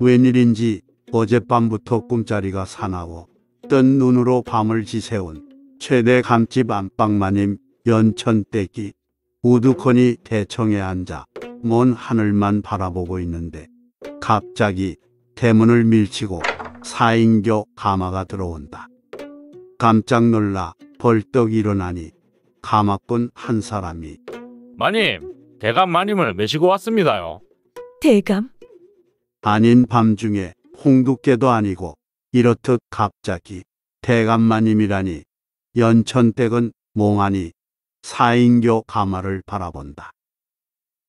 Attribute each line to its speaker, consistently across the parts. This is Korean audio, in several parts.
Speaker 1: 웬일인지 어젯밤부터 꿈자리가 사나워 뜬 눈으로 밤을 지새운 최대 감집 안방마님 연천떼기 우두커니 대청에 앉아 먼 하늘만 바라보고 있는데 갑자기 대문을 밀치고 사인교 가마가 들어온다. 깜짝 놀라 벌떡 일어나니 가마꾼 한 사람이
Speaker 2: 마님, 대감 마님을 모시고 왔습니다요. 대감,
Speaker 1: 아닌 밤중에 홍두깨도 아니고 이렇듯 갑자기 대감마님이라니 연천댁은 몽하니 사인교 가마를 바라본다.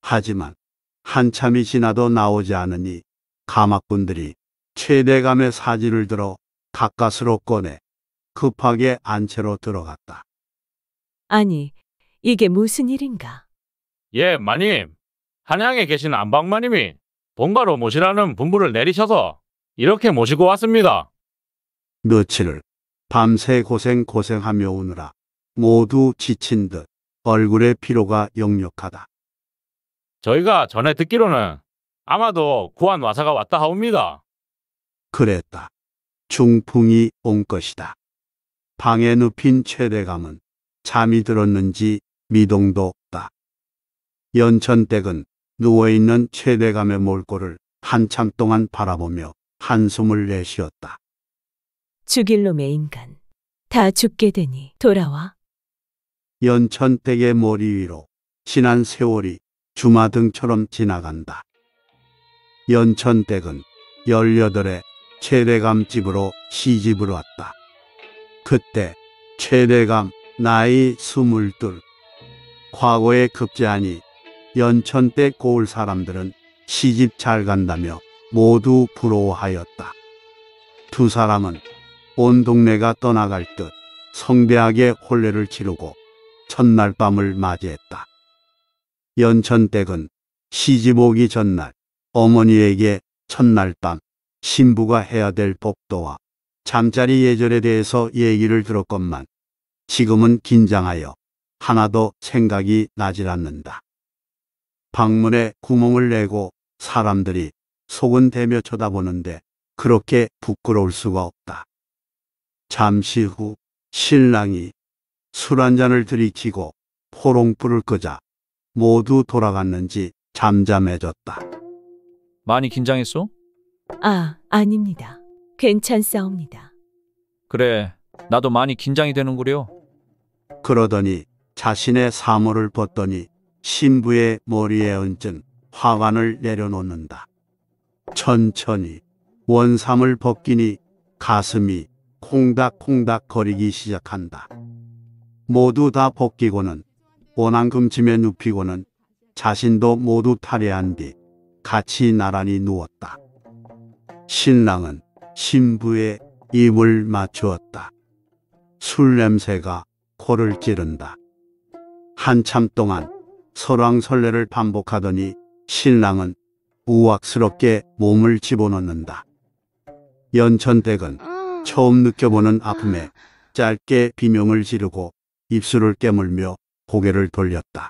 Speaker 1: 하지만 한참이 지나도 나오지 않으니 가마꾼들이 최대감의 사진을 들어 가까스로 꺼내 급하게 안채로 들어갔다.
Speaker 3: 아니, 이게 무슨 일인가?
Speaker 2: 예,
Speaker 1: 마님. 한양에 계신 안방마님이
Speaker 2: 본가로 모시라는 분부를 내리셔서 이렇게 모시고 왔습니다.
Speaker 1: 며칠을 밤새 고생 고생하며 오느라 모두 지친 듯 얼굴에 피로가 역력하다.
Speaker 2: 저희가 전에 듣기로는 아마도 구한 와사가 왔다 하옵니다.
Speaker 1: 그랬다. 중풍이 온 것이다. 방에 눕힌 최대감은 잠이 들었는지 미동도 없다. 연천댁은 누워있는 최대감의 몰골을 한참 동안 바라보며 한숨을 내쉬었다. 죽일
Speaker 3: 놈의 인간. 다 죽게 되니 돌아와.
Speaker 1: 연천댁의 머리 위로 지난 세월이 주마등처럼 지나간다. 연천댁은 18에 최대감 집으로 시집을 왔다. 그때 최대감 나이 스물둘. 과거에 급제하니 연천 때 고을 사람들은 시집 잘 간다며 모두 부러워하였다. 두 사람은 온 동네가 떠나갈 듯 성대하게 혼례를 치르고 첫날 밤을 맞이했다. 연천댁은 시집 오기 전날 어머니에게 첫날 밤 신부가 해야 될 법도와 잠자리 예절에 대해서 얘기를 들었건만 지금은 긴장하여 하나도 생각이 나질 않는다. 방문에 구멍을 내고 사람들이 속은 대며 쳐다보는데 그렇게 부끄러울 수가 없다. 잠시 후 신랑이 술 한 잔을 들이키고 포롱불을 끄자 모두 돌아갔는지 잠잠해졌다.
Speaker 2: 많이 긴장했어?
Speaker 3: 아, 아닙니다. 괜찮사옵니다.
Speaker 2: 그래, 나도 많이 긴장이 되는구려.
Speaker 1: 그러더니 자신의 사물을 벗더니 신부의 머리에 얹은 화관을 내려놓는다. 천천히 원삼을 벗기니 가슴이 콩닥콩닥 거리기 시작한다. 모두 다 벗기고는 원앙금침에 눕히고는 자신도 모두 탈의한 뒤 같이 나란히 누웠다. 신랑은 신부의 입을 맞추었다. 술 냄새가 코를 찌른다. 한참 동안 설왕설래를 반복하더니 신랑은 우악스럽게 몸을 집어넣는다. 연천댁은 처음 느껴보는 아픔에 짧게 비명을 지르고 입술을 깨물며 고개를 돌렸다.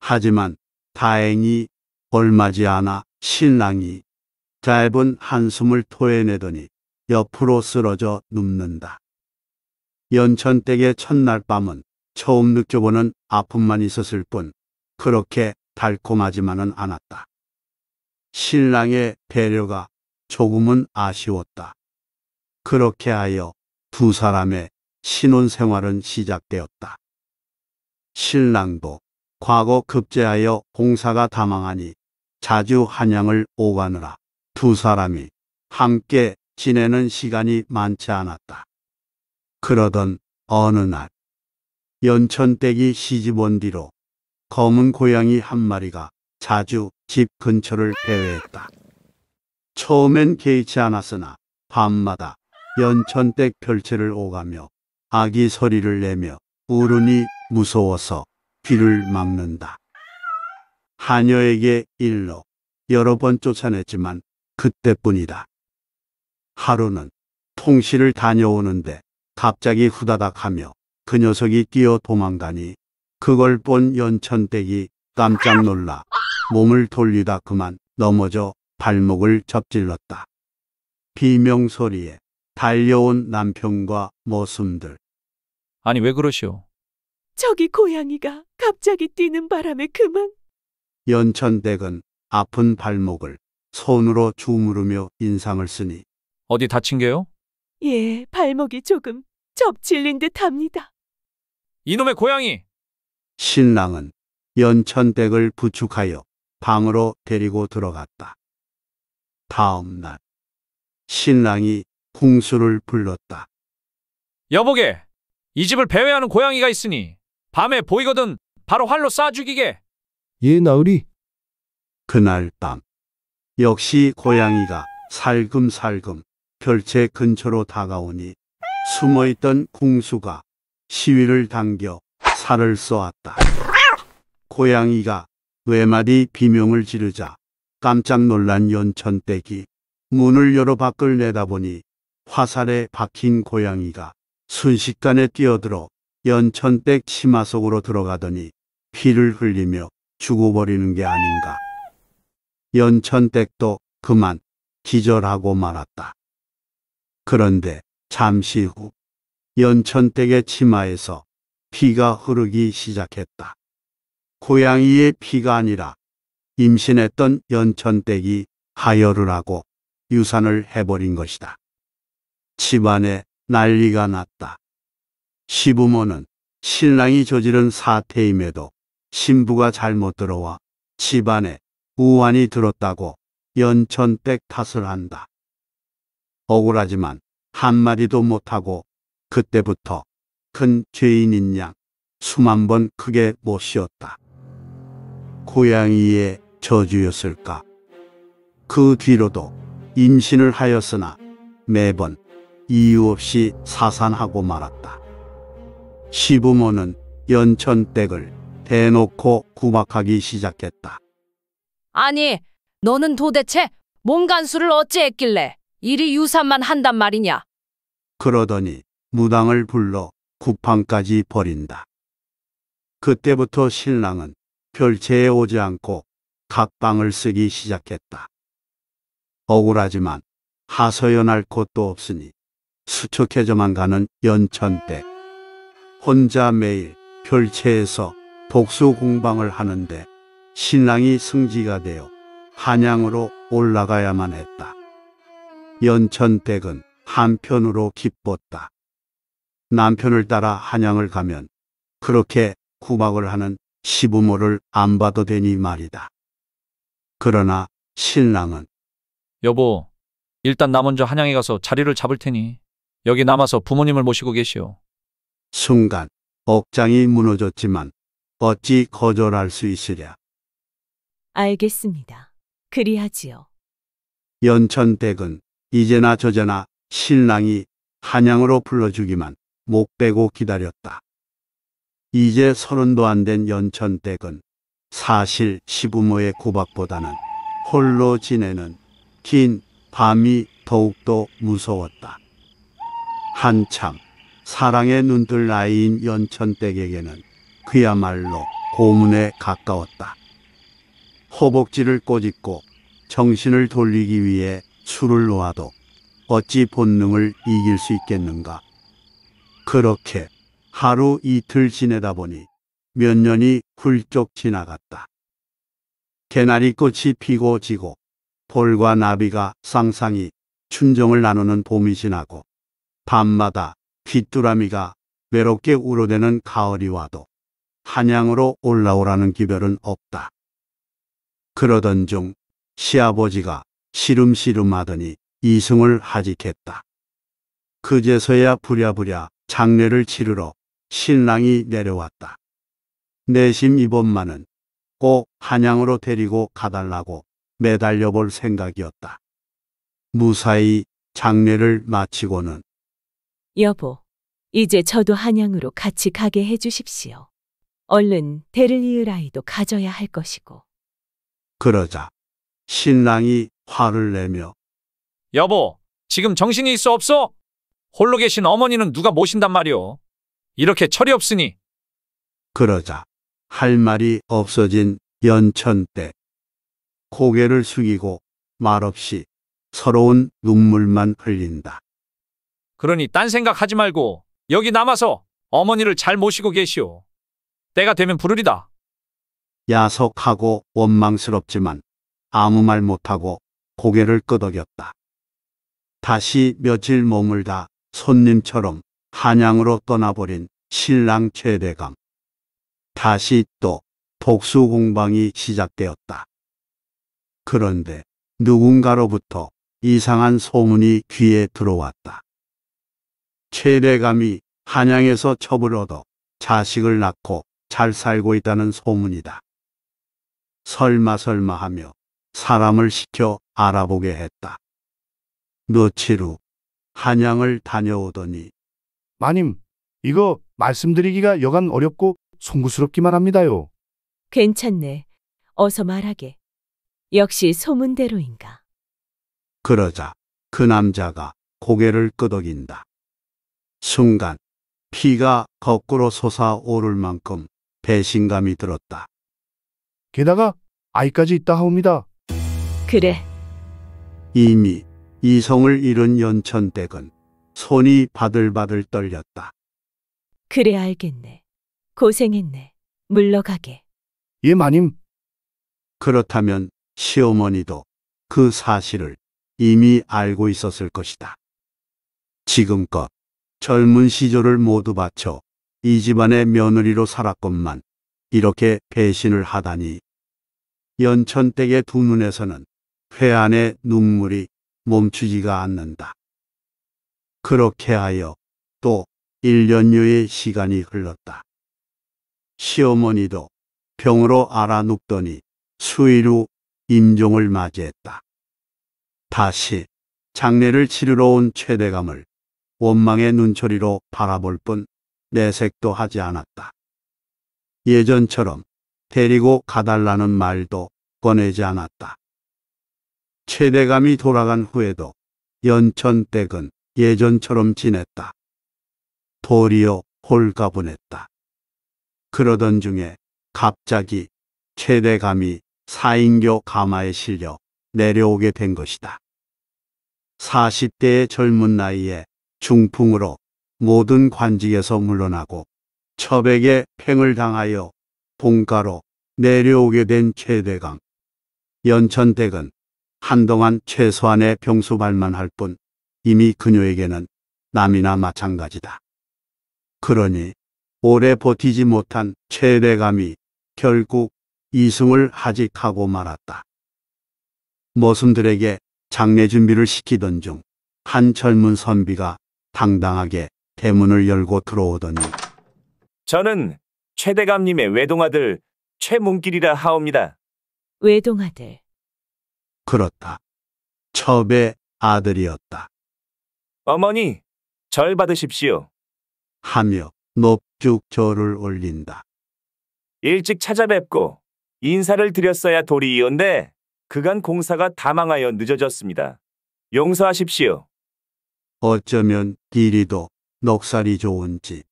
Speaker 1: 하지만 다행히 얼마지 않아 신랑이 짧은 한숨을 토해내더니 옆으로 쓰러져 눕는다. 연천댁의 첫날 밤은 처음 느껴보는 아픔만 있었을 뿐 그렇게 달콤하지만은 않았다. 신랑의 배려가 조금은 아쉬웠다. 그렇게 하여 두 사람의 신혼 생활은 시작되었다. 신랑도 과거 급제하여 봉사가 다망하니 자주 한양을 오가느라 두 사람이 함께 지내는 시간이 많지 않았다. 그러던 어느 날 연천댁이 시집온 뒤로 검은 고양이 한 마리가 자주 집 근처를 배회했다. 처음엔 개의치 않았으나 밤마다 연천댁 별채를 오가며 아기 소리를 내며 울으니 무서워서 귀를 막는다. 하녀에게 일러 여러 번 쫓아냈지만 그때뿐이다. 하루는 통신을 다녀오는데 갑자기 후다닥 하며 그 녀석이 뛰어 도망다니 그걸 본 연천댁이 깜짝 놀라 몸을 돌리다 그만 넘어져 발목을 접질렀다. 비명 소리에 달려온 남편과 모슴들 아니 왜 그러시오?
Speaker 3: 저기 고양이가 갑자기 뛰는 바람에 그만.
Speaker 1: 연천댁은 아픈 발목을 손으로 주무르며 인상을 쓰니 어디 다친 게요?
Speaker 3: 예, 발목이 조금 접질린 듯합니다.
Speaker 1: 이놈의 고양이! 신랑은 연천댁을 부축하여 방으로 데리고 들어갔다. 다음 날 신랑이 궁수를 불렀다.
Speaker 2: 여보게! 이 집을 배회하는 고양이가 있으니 밤에 보이거든 바로 활로 쏴 죽이게!
Speaker 1: 예, 나으리. 그날 밤 역시 고양이가 살금살금 별채 근처로 다가오니 숨어있던 궁수가 시위를 당겨 살을 쏘았다. 고양이가 외마디 네 비명을 지르자 깜짝 놀란 연천댁이 문을 열어 밖을 내다보니 화살에 박힌 고양이가 순식간에 뛰어들어 연천댁 치마 속으로 들어가더니 피를 흘리며 죽어버리는 게 아닌가. 연천댁도 그만 기절하고 말았다. 그런데 잠시 후 연천댁의 치마에서 피가 흐르기 시작했다. 고양이의 피가 아니라 임신했던 연천댁이 하혈을 하고 유산을 해버린 것이다. 집안에 난리가 났다. 시부모는 신랑이 저지른 사태임에도 신부가 잘못 들어와 집안에 우환이 들었다고 연천댁 탓을 한다. 억울하지만 한마디도 못하고 그때부터 큰 죄인인 양 수만 번 크게 못 쉬었다. 고양이의 저주였을까? 그 뒤로도 임신을 하였으나 매번 이유 없이 사산하고 말았다. 시부모는 연천댁을 대놓고 구박하기 시작했다.
Speaker 4: 아니, 너는 도대체 몸간수를 어찌 했길래 이리 유산만 한단 말이냐.
Speaker 1: 그러더니 무당을 불러 구판까지 버린다 그때부터 신랑은 별채에 오지 않고 각방을 쓰기 시작했다. 억울하지만 하소연할 곳도 없으니 수척해져만 가는 연천 때 혼자 매일 별채에서 복수 공방을 하는데 신랑이 승지가 되어 한양으로 올라가야만 했다. 연천댁은 한편으로 기뻤다. 남편을 따라 한양을 가면 그렇게 구박을 하는 시부모를 안 봐도 되니 말이다. 그러나 신랑은 여보, 일단 나 먼저 한양에 가서 자리를 잡을 테니 여기 남아서 부모님을 모시고 계시오. 순간 억장이 무너졌지만 어찌 거절할 수 있으랴.
Speaker 3: 알겠습니다. 그리하지요.
Speaker 1: 연천댁은 이제나 저제나 신랑이 한양으로 불러주기만 목 빼고 기다렸다. 이제 서른도 안 된 연천댁은 사실 시부모의 고박보다는 홀로 지내는 긴 밤이 더욱더 무서웠다. 한참 사랑에 눈들 나이인 연천댁에게는 그야말로 고문에 가까웠다. 허벅지를 꼬집고 정신을 돌리기 위해 술을 놓아도 어찌 본능을 이길 수 있겠는가. 그렇게 하루 이틀 지내다 보니 몇 년이 훌쩍 지나갔다. 개나리꽃이 피고 지고 볼과 나비가 쌍쌍이 춘정을 나누는 봄이 지나고 밤마다 귀뚜라미가 외롭게 우러대는 가을이 와도 한양으로 올라오라는 기별은 없다. 그러던 중 시아버지가 시름시름 하더니 이승을 하직했다. 그제서야 부랴부랴 장례를 치르러 신랑이 내려왔다. 내심 이번만은 꼭 한양으로 데리고 가달라고 매달려 볼 생각이었다. 무사히 장례를 마치고는
Speaker 3: 여보, 이제 저도 한양으로 같이 가게 해주십시오. 얼른 대를 이을 아이도 가져야 할 것이고.
Speaker 1: 그러자 신랑이 화를 내며
Speaker 2: 여보, 지금 정신이 있어 없어? 홀로 계신 어머니는 누가 모신단 말이오. 이렇게 철이 없으니
Speaker 1: 그러자 할 말이 없어진 연천 때 고개를 숙이고 말없이 서러운 눈물만 흘린다.
Speaker 2: 그러니 딴 생각하지 말고 여기 남아서 어머니를 잘 모시고 계시오. 때가 되면 부르리다.
Speaker 1: 야속하고 원망스럽지만 아무 말 못하고 고개를 끄덕였다. 다시 며칠 머물다 손님처럼 한양으로 떠나버린 신랑 최대감. 다시 또 복수 공방이 시작되었다. 그런데 누군가로부터 이상한 소문이 귀에 들어왔다. 최대감이 한양에서 첩을 얻어 자식을 낳고 잘 살고 있다는 소문이다. 설마 설마 하며 사람을 시켜 알아보게 했다. 며칠 후 한양을 다녀오더니 마님, 이거 말씀드리기가 여간 어렵고 송구스럽기만 합니다요.
Speaker 3: 괜찮네. 어서 말하게. 역시 소문대로인가.
Speaker 1: 그러자 그 남자가 고개를 끄덕인다. 순간 피가 거꾸로 솟아오를 만큼 배신감이 들었다. 게다가 아이까지 있다 하옵니다. 그래. 이미 이성을 잃은 연천댁은 손이 바들바들 떨렸다.
Speaker 3: 그래 알겠네. 고생했네. 물러가게.
Speaker 1: 예, 마님. 그렇다면 시어머니도 그 사실을 이미 알고 있었을 것이다. 지금껏 젊은 시절을 모두 바쳐 이 집안의 며느리로 살았건만 이렇게 배신을 하다니 연천댁의 두 눈에서는 회안의 눈물이 멈추지가 않는다. 그렇게 하여 또 1년여의 시간이 흘렀다. 시어머니도 병으로 알아눕더니 수일 후 임종을 맞이했다. 다시 장례를 치르러 온 최대감을 원망의 눈초리로 바라볼 뿐 내색도 하지 않았다. 예전처럼 데리고 가달라는 말도 꺼내지 않았다. 최대감이 돌아간 후에도 연천댁은 예전처럼 지냈다. 도리어 홀가분했다. 그러던 중에 갑자기 최대감이 사인교 가마에 실려 내려오게 된 것이다. 40대의 젊은 나이에 중풍으로 모든 관직에서 물러나고 첩에게 팽을 당하여 봉가로 내려오게 된 최대감. 연천댁은 한동안 최소한의 병수발만 할 뿐 이미 그녀에게는 남이나 마찬가지다. 그러니 오래 버티지 못한 최대감이 결국 이승을 하직하고 말았다. 모순들에게 장례 준비를 시키던 중 한 젊은 선비가 당당하게 대문을 열고 들어오더니
Speaker 2: 저는 최대감님의 외동아들 최문길이라 하옵니다. 외동아들.
Speaker 1: 그렇다. 첩의 아들이었다.
Speaker 2: 어머니, 절
Speaker 1: 받으십시오. 하며 높쭉 절을 올린다.
Speaker 2: 일찍 찾아뵙고 인사를 드렸어야 도리 이언데 그간 공사가 다 망하여 늦어졌습니다. 용서하십시오.
Speaker 1: 어쩌면 길이도 넉살이 좋은지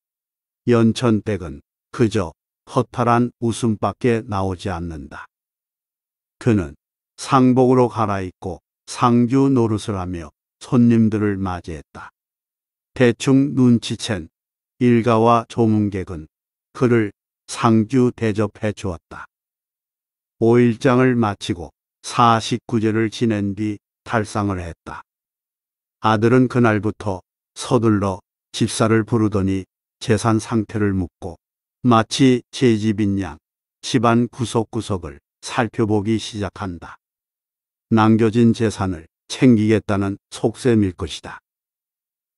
Speaker 1: 연천댁은 그저 허탈한 웃음밖에 나오지 않는다. 그는 상복으로 갈아입고 상주 노릇을 하며 손님들을 맞이했다. 대충 눈치챈 일가와 조문객은 그를 상주 대접해 주었다. 5일장을 마치고 49제를 지낸 뒤 탈상을 했다. 아들은 그날부터 서둘러 집사를 부르더니 재산 상태를 묻고 마치 제 집인 양 집안 구석구석을 살펴보기 시작한다. 남겨진 재산을 챙기겠다는 속셈일 것이다.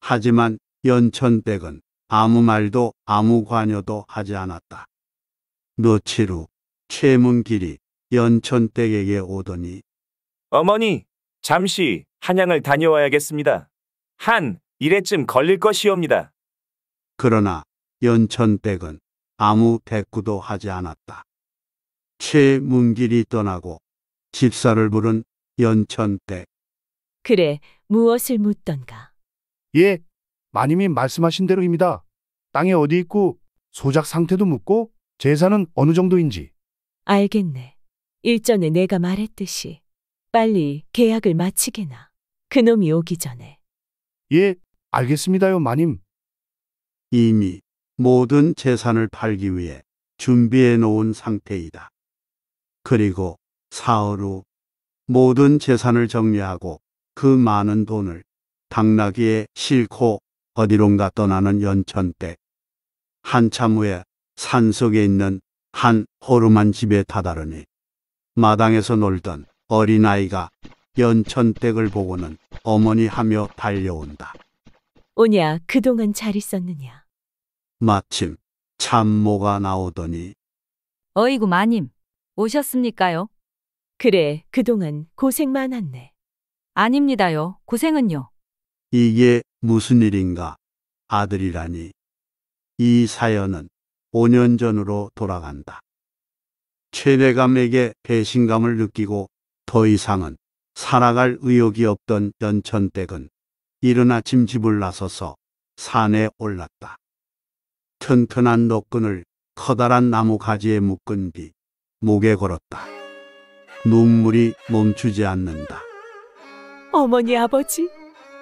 Speaker 1: 하지만 연천백은 아무 말도 아무 관여도 하지 않았다. 며칠 후 최문길이 연천댁에게 오더니 어머니,
Speaker 2: 잠시 한양을 다녀와야겠습니다. 한 이래쯤 걸릴 것이옵니다.
Speaker 1: 그러나 연천댁은 아무 대꾸도 하지 않았다. 최문길이 떠나고 집사를 부른 연천댁.
Speaker 3: 그래, 무엇을 묻던가.
Speaker 1: 예, 마님이
Speaker 5: 말씀하신 대로입니다. 땅에 어디 있고 소작 상태도 묻고 재산은 어느 정도인지.
Speaker 3: 알겠네. 일전에 내가 말했듯이 빨리 계약을 마치게나. 그놈이 오기 전에.
Speaker 1: 예, 알겠습니다요, 마님. 이미 모든 재산을 팔기 위해 준비해 놓은 상태이다. 그리고 사흘 후 모든 재산을 정리하고 그 많은 돈을 당나귀에 싣고 어디론가 떠나는 연천 때 한참 후에 산속에 있는 한호름한 집에 다다르니 마당에서 놀던 어린아이가 연천댁을 보고는 어머니 하며 달려온다.
Speaker 3: 오냐, 그동안 잘 있었느냐?
Speaker 1: 마침 참모가 나오더니
Speaker 6: 어이구 마님, 오셨습니까요? 그래, 그동안 고생 많았네. 아닙니다요. 고생은요.
Speaker 1: 이게 무슨 일인가? 아들이라니. 이 사연은 5년 전으로 돌아간다. 최대감에게 배신감을 느끼고 더 이상은 살아갈 의욕이 없던 연천댁은 이른 아침 집을 나서서 산에 올랐다. 튼튼한 노끈을 커다란 나무 가지에 묶은 뒤 목에 걸었다. 눈물이 멈추지 않는다.
Speaker 3: 어머니 아버지,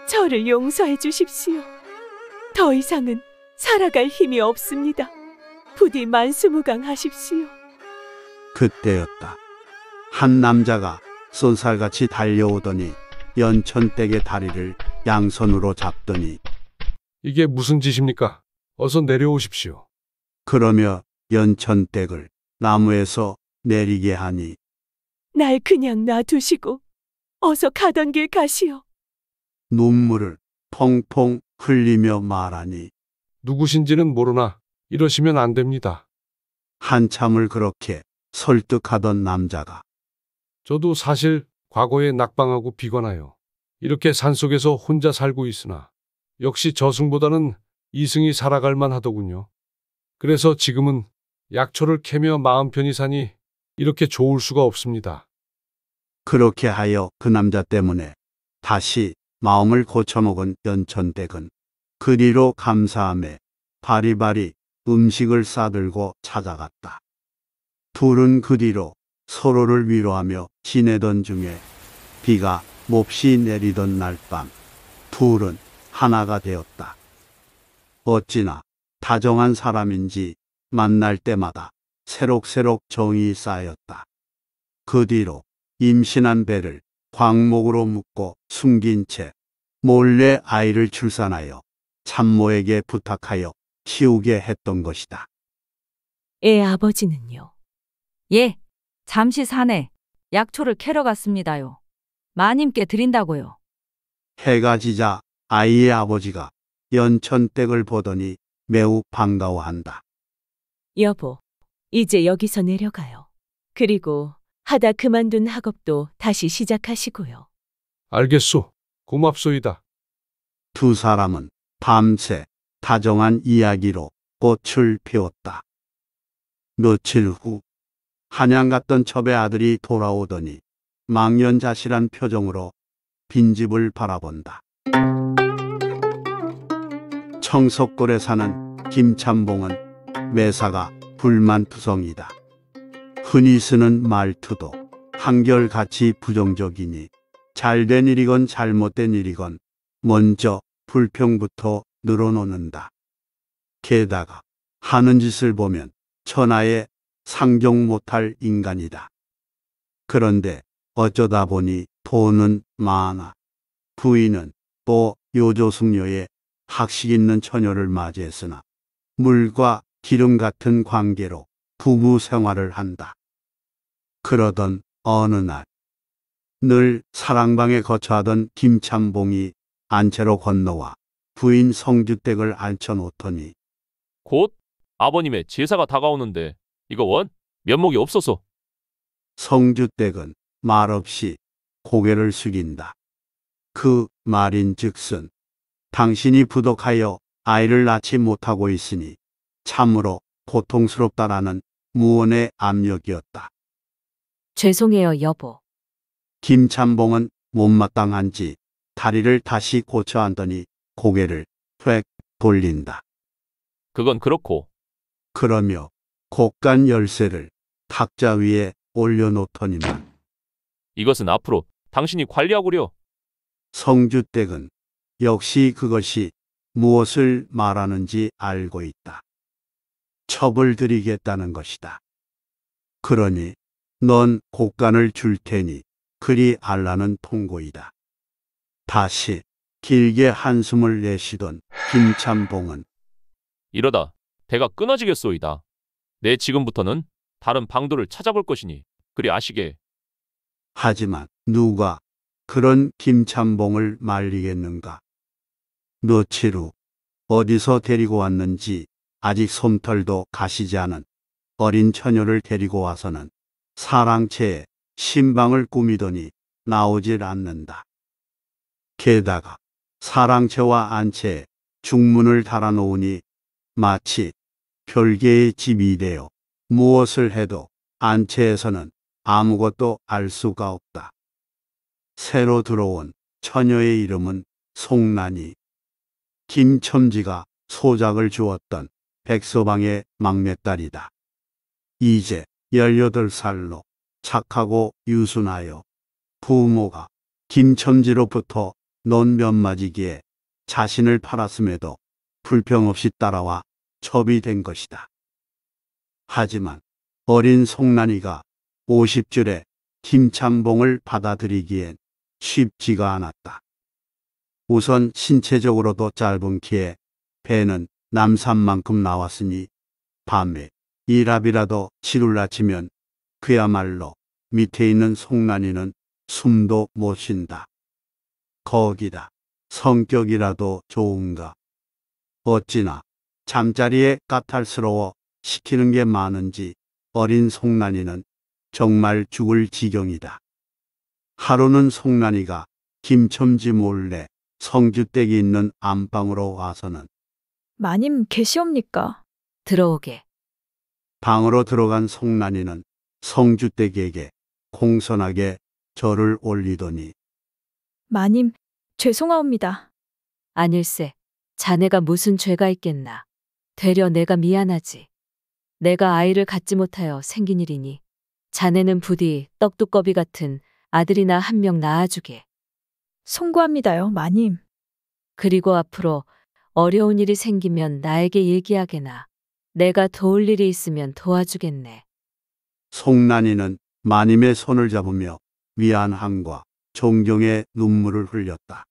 Speaker 3: 저를 용서해 주십시오. 더 이상은 살아갈 힘이 없습니다. 부디 만수무강하십시오.
Speaker 1: 그때였다. 한 남자가 쏜살같이 달려오더니 연천댁의 다리를 양손으로 잡더니 이게 무슨 짓입니까? 어서 내려오십시오. 그러며 연천댁을 나무에서 내리게 하니
Speaker 3: 날 그냥 놔두시고 어서 가던 길 가시오.
Speaker 1: 눈물을 펑펑 흘리며 말하니 누구신지는 모르나 이러시면 안 됩니다. 한참을 그렇게 설득하던 남자가 저도 사실 과거에 낙방하고
Speaker 5: 비관하여 이렇게 산속에서 혼자 살고 있으나 역시 저승보다는
Speaker 2: 이승이 살아갈 만하더군요. 그래서 지금은 약초를 캐며 마음 편히 사니 이렇게 좋을 수가 없습니다.
Speaker 1: 그렇게 하여 그 남자 때문에 다시 마음을 고쳐먹은 연천댁은 그리로 감사함에 바리바리 음식을 싸들고 찾아갔다. 둘은 그리로 서로를 위로하며 지내던 중에 비가 몹시 내리던 날밤 둘은 하나가 되었다. 어찌나 다정한 사람인지 만날 때마다 새록새록 정이 쌓였다. 그 뒤로 임신한 배를 광목으로 묶고 숨긴 채 몰래 아이를 출산하여 참모에게 부탁하여 키우게 했던 것이다.
Speaker 6: 애 아버지는요? 예, 잠시 산에 약초를 캐러 갔습니다요. 마님께 드린다고요.
Speaker 1: 해가 지자 아이의 아버지가 연천댁을 보더니 매우 반가워한다.
Speaker 3: 여보, 이제 여기서 내려가요. 그리고 하다 그만둔 학업도 다시 시작하시고요.
Speaker 1: 알겠소. 고맙소이다. 두 사람은 밤새 다정한 이야기로 꽃을 피웠다. 며칠 후 한양 갔던 첩의 아들이 돌아오더니 망연자실한 표정으로 빈집을 바라본다. 청석골에 사는 김찬봉은 매사가 불만투성이다. 흔히 쓰는 말투도 한결같이 부정적이니 잘된 일이건 잘못된 일이건 먼저 불평부터 늘어놓는다. 게다가 하는 짓을 보면 천하에 상종 못할 인간이다. 그런데 어쩌다 보니 돈은 많아. 부인은 또 요조숙녀의 학식 있는 처녀를 맞이했으나 물과 기름 같은 관계로 부부 생활을 한다. 그러던 어느 날, 늘 사랑방에 거처하던 김참봉이 안채로 건너와 부인 성주댁을 앉혀놓더니
Speaker 2: 곧 아버님의 제사가 다가오는데 이거 원 면목이 없어서
Speaker 1: 성주댁은 말없이 고개를 숙인다. 그 말인즉슨 당신이 부덕하여 아이를 낳지 못하고 있으니 참으로 고통스럽다라는 무언의 압력이었다.
Speaker 6: 죄송해요, 여보.
Speaker 1: 김찬봉은 못마땅한지 다리를 다시 고쳐 앉더니 고개를 획 돌린다. 그건 그렇고 그러며 곡간 열쇠를 탁자 위에 올려놓더니만
Speaker 2: 이것은 앞으로 당신이 관리하고려.
Speaker 1: 성주댁은 역시 그것이 무엇을 말하는지 알고 있다. 첩을 드리겠다는 것이다. 그러니 넌 곡간을 줄 테니 그리 알라는 통고이다. 다시 길게 한숨을 내쉬던 김참봉은
Speaker 2: 이러다 배가 끊어지겠소이다. 내 지금부터는 다른 방도를 찾아볼 것이니 그리 아시게.
Speaker 1: 하지만 누가 그런 김참봉을 말리겠는가. 며칠 후 어디서 데리고 왔는지 아직 솜털도 가시지 않은 어린 처녀를 데리고 와서는 사랑채에 신방을 꾸미더니 나오질 않는다. 게다가 사랑채와 안채에 중문을 달아놓으니 마치 별개의 집이 되어 무엇을 해도 안채에서는 아무것도 알 수가 없다. 새로 들어온 처녀의 이름은 송란이. 김첨지가 소작을 주었던 백서방의 막내딸이다. 이제 18살로 착하고 유순하여 부모가 김첨지로부터 논면 맞이기에 자신을 팔았음에도 불평 없이 따라와 첩이된 것이다. 하지만 어린 송난이가 50줄에 김창봉을 받아들이기엔 쉽지가 않았다. 우선 신체적으로도 짧은 키에 배는 남산만큼 나왔으니 밤에 이랍이라도 치룰라 지면 그야말로 밑에 있는 송난이는 숨도 못 쉰다. 거기다 성격이라도 좋은가. 어찌나 잠자리에 까탈스러워 시키는 게 많은지 어린 송난이는 정말 죽을 지경이다. 하루는 송난이가 김첨지 몰래 성주댁이 있는 안방으로 와서는
Speaker 6: 마님 계시옵니까? 들어오게.
Speaker 1: 방으로 들어간 송난이는 성주댁에게 공손하게 절을 올리더니
Speaker 6: 마님 죄송하옵니다. 아닐세. 자네가 무슨 죄가 있겠나. 되려 내가 미안하지. 내가 아이를 갖지 못하여 생긴 일이니 자네는 부디 떡두꺼비 같은 아들이나 한 명 낳아주게. 송구합니다요 마님. 그리고 앞으로 어려운 일이 생기면 나에게 얘기하게나 내가 도울 일이 있으면 도와주겠네.
Speaker 1: 송난이는 마님의 손을 잡으며 위안함과 존경의 눈물을 흘렸다.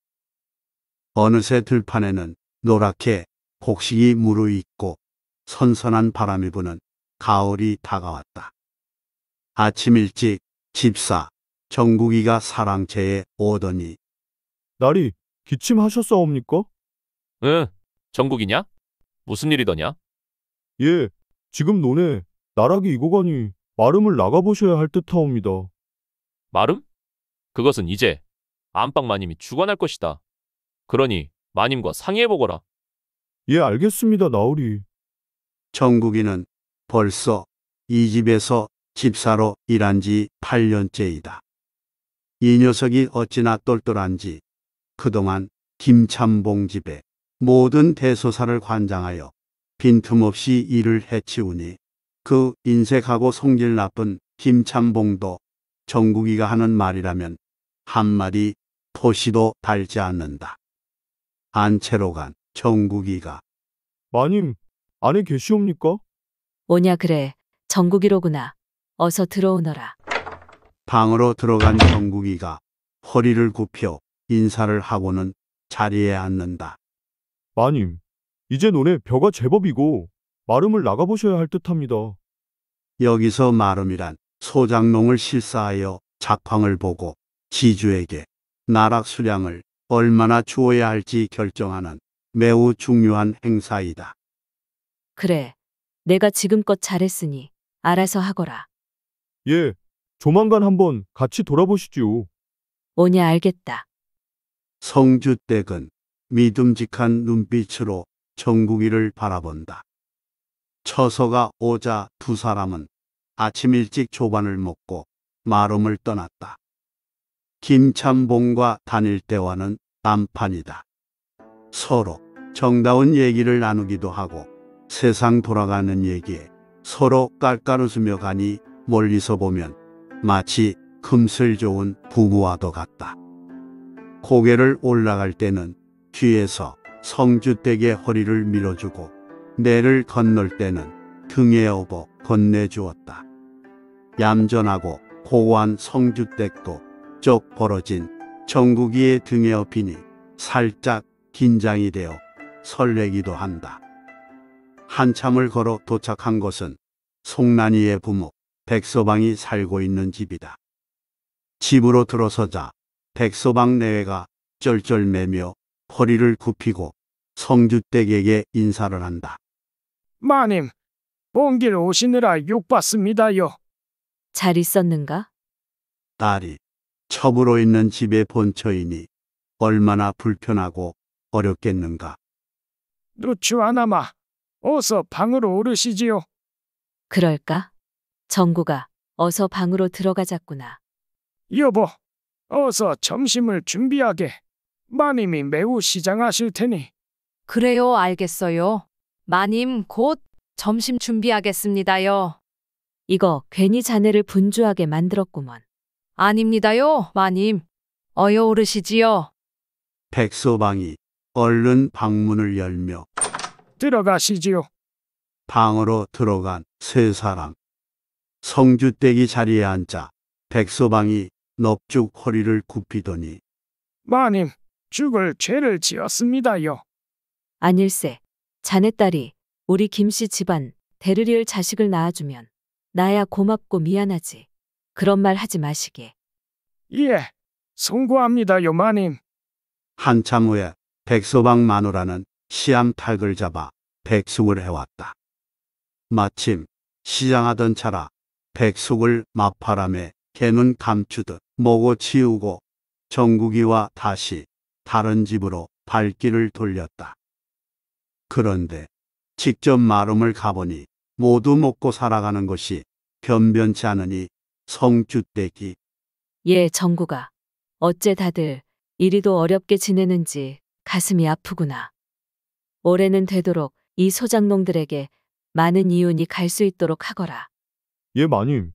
Speaker 1: 어느새 들판에는 노랗게 곡식이 무르익고 선선한 바람이 부는 가을이 다가왔다. 아침 일찍 집사 정국이가 사랑채에 오더니 날이 기침하셨사옵니까? 예, 전국이냐?
Speaker 2: 무슨 일이더냐?
Speaker 1: 예, 지금 논에 나락이 이고가니
Speaker 5: 마름을 나가보셔야 할 듯하옵니다.
Speaker 2: 마름? 그것은 이제 안방 마님이 주관할 것이다. 그러니 마님과 상의해보거라.
Speaker 1: 예, 알겠습니다, 나으리. 정국이는 벌써 이 집에서 집사로 일한 지 8년째이다. 이 녀석이 어찌나 똘똘한지 그동안 김참봉 집에 모든 대소사를 관장하여 빈틈없이 일을 해치우니 그 인색하고 성질 나쁜 김참봉도 정국이가 하는 말이라면 한마디 토시도 달지 않는다. 안채로 간 정국이가 마님, 안에 계시옵니까?
Speaker 6: 오냐 그래 정국이로구나. 어서 들어오너라.
Speaker 1: 방으로 들어간 정국이가 허리를 굽혀 인사를 하고는 자리에 앉는다. 마님, 이제 논에 벼가 제법이고 마름을 나가보셔야 할 듯합니다. 여기서 마름이란 소장농을 실사하여 작황을 보고 지주에게 나락 수량을 얼마나 주어야 할지 결정하는 매우 중요한 행사이다.
Speaker 6: 그래, 내가 지금껏 잘했으니 알아서 하거라.
Speaker 1: 예, 조만간 한번 같이 돌아보시지요.
Speaker 6: 오냐 알겠다.
Speaker 1: 성주댁은 믿음직한 눈빛으로 정국이를 바라본다. 처서가 오자 두 사람은 아침 일찍 조반을 먹고 마름을 떠났다. 김참봉과 다닐 때와는 안판이다. 서로 정다운 얘기를 나누기도 하고 세상 돌아가는 얘기에 서로 깔깔 웃으며 가니 멀리서 보면 마치 금슬 좋은 부부와도 같다. 고개를 올라갈 때는 뒤에서 성주댁의 허리를 밀어주고 내를 건널 때는 등에 업어 건네주었다. 얌전하고 고한 성주댁도 쪽 벌어진 정국이의 등에 업히니 살짝 긴장이 되어 설레기도 한다. 한참을 걸어 도착한 것은 송난이의 부모 백서방이 살고 있는 집이다. 집으로 들어서자 백서방 내외가 쩔쩔매며 허리를 굽히고 성주댁에게 인사를 한다.
Speaker 5: 마님, 먼길 오시느라 욕봤습니다요. 잘 있었는가?
Speaker 1: 딸이 첩으로 있는 집의 본처이니 얼마나 불편하고 어렵겠는가.
Speaker 5: 누추 하나마, 어서 방으로 오르시지요. 그럴까? 정구가
Speaker 6: 어서 방으로 들어가자꾸나.
Speaker 5: 여보, 어서 점심을 준비하게. 마님이 매우 시장하실 테니 그래요, 알겠어요.
Speaker 4: 마님, 곧 점심 준비하겠습니다요. 이거
Speaker 6: 괜히 자네를 분주하게 만들었구먼. 아닙니다요, 마님. 어여
Speaker 1: 오르시지요. 백소방이 얼른 방문을 열며
Speaker 5: 들어가시지요.
Speaker 1: 방으로 들어간 세 사람. 성주댁이 자리에 앉자 백소방이 넙죽 허리를 굽히더니
Speaker 5: 마님, 죽을 죄를 지었습니다요. 아닐세.
Speaker 6: 자네 딸이 우리 김씨 집안 데르리을 자식을 낳아주면 나야 고맙고 미안하지. 그런 말 하지 마시게.
Speaker 1: 예, 송구합니다요 마님. 한참 후에 백소방 마누라는 시암 탁을 잡아 백숙을 해왔다. 마침 시장하던 차라 백숙을 마파람에 개눈 감추듯 모고 치우고 정국이와 다시 다른 집으로 발길을 돌렸다. 그런데 직접 마름을 가보니 모두 먹고 살아가는 것이 변변치 않으니 성주떼기.
Speaker 6: 예, 정구가. 어째 다들 이리도 어렵게 지내는지 가슴이 아프구나. 올해는 되도록 이 소장농들에게 많은 이윤이 갈 수 있도록 하거라.
Speaker 1: 예, 마님.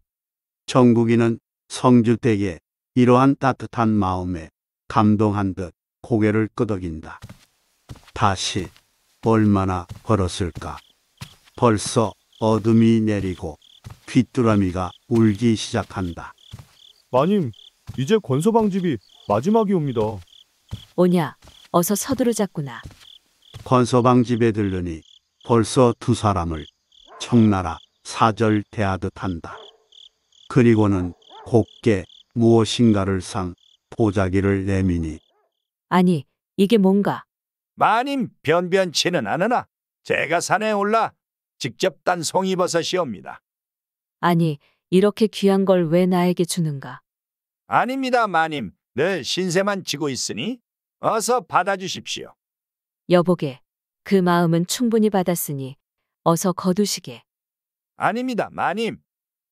Speaker 1: 정국이는 성주댁에 이러한 따뜻한 마음에 감동한 듯 고개를 끄덕인다. 다시 얼마나 벌었을까 벌써 어둠이 내리고 귀뚜라미가 울기 시작한다. 마님, 이제 권소방 집이 마지막이옵니다.
Speaker 6: 오냐, 어서 서두르자꾸나.
Speaker 1: 권소방 집에 들르니 벌써 두 사람을 청나라 사절 대하듯 한다. 그리고는 곱게 무엇인가를 상 보자기를 내미니
Speaker 6: 아니, 이게 뭔가?
Speaker 1: 마님 변변치는 않으나
Speaker 5: 제가 산에 올라 직접 딴 송이버섯이옵니다.
Speaker 6: 아니, 이렇게 귀한 걸 왜 나에게 주는가?
Speaker 5: 아닙니다, 마님. 늘 신세만 지고 있으니 어서 받아주십시오.
Speaker 6: 여보게, 그 마음은 충분히 받았으니 어서 거두시게.
Speaker 1: 아닙니다, 마님.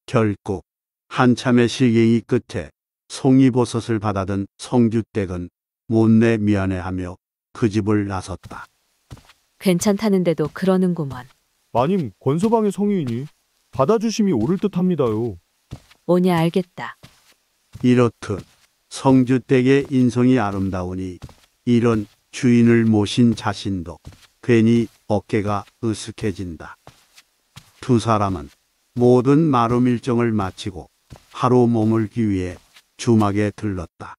Speaker 1: 결국 한참의 실예의 끝에 송이버섯을 받아든 성규댁은 못내 미안해하며 그 집을 나섰다.
Speaker 6: 괜찮다는데도 그러는구먼.
Speaker 1: 마님 권서방의 성의이니 받아주심이 오를 듯합니다요.
Speaker 6: 뭐냐 알겠다.
Speaker 1: 이렇듯 성주댁의 인성이 아름다우니 이런 주인을 모신 자신도 괜히 어깨가 으스해진다. 두 사람은 모든 마름 일정을 마치고 하루 머물기 위해 주막에 들렀다.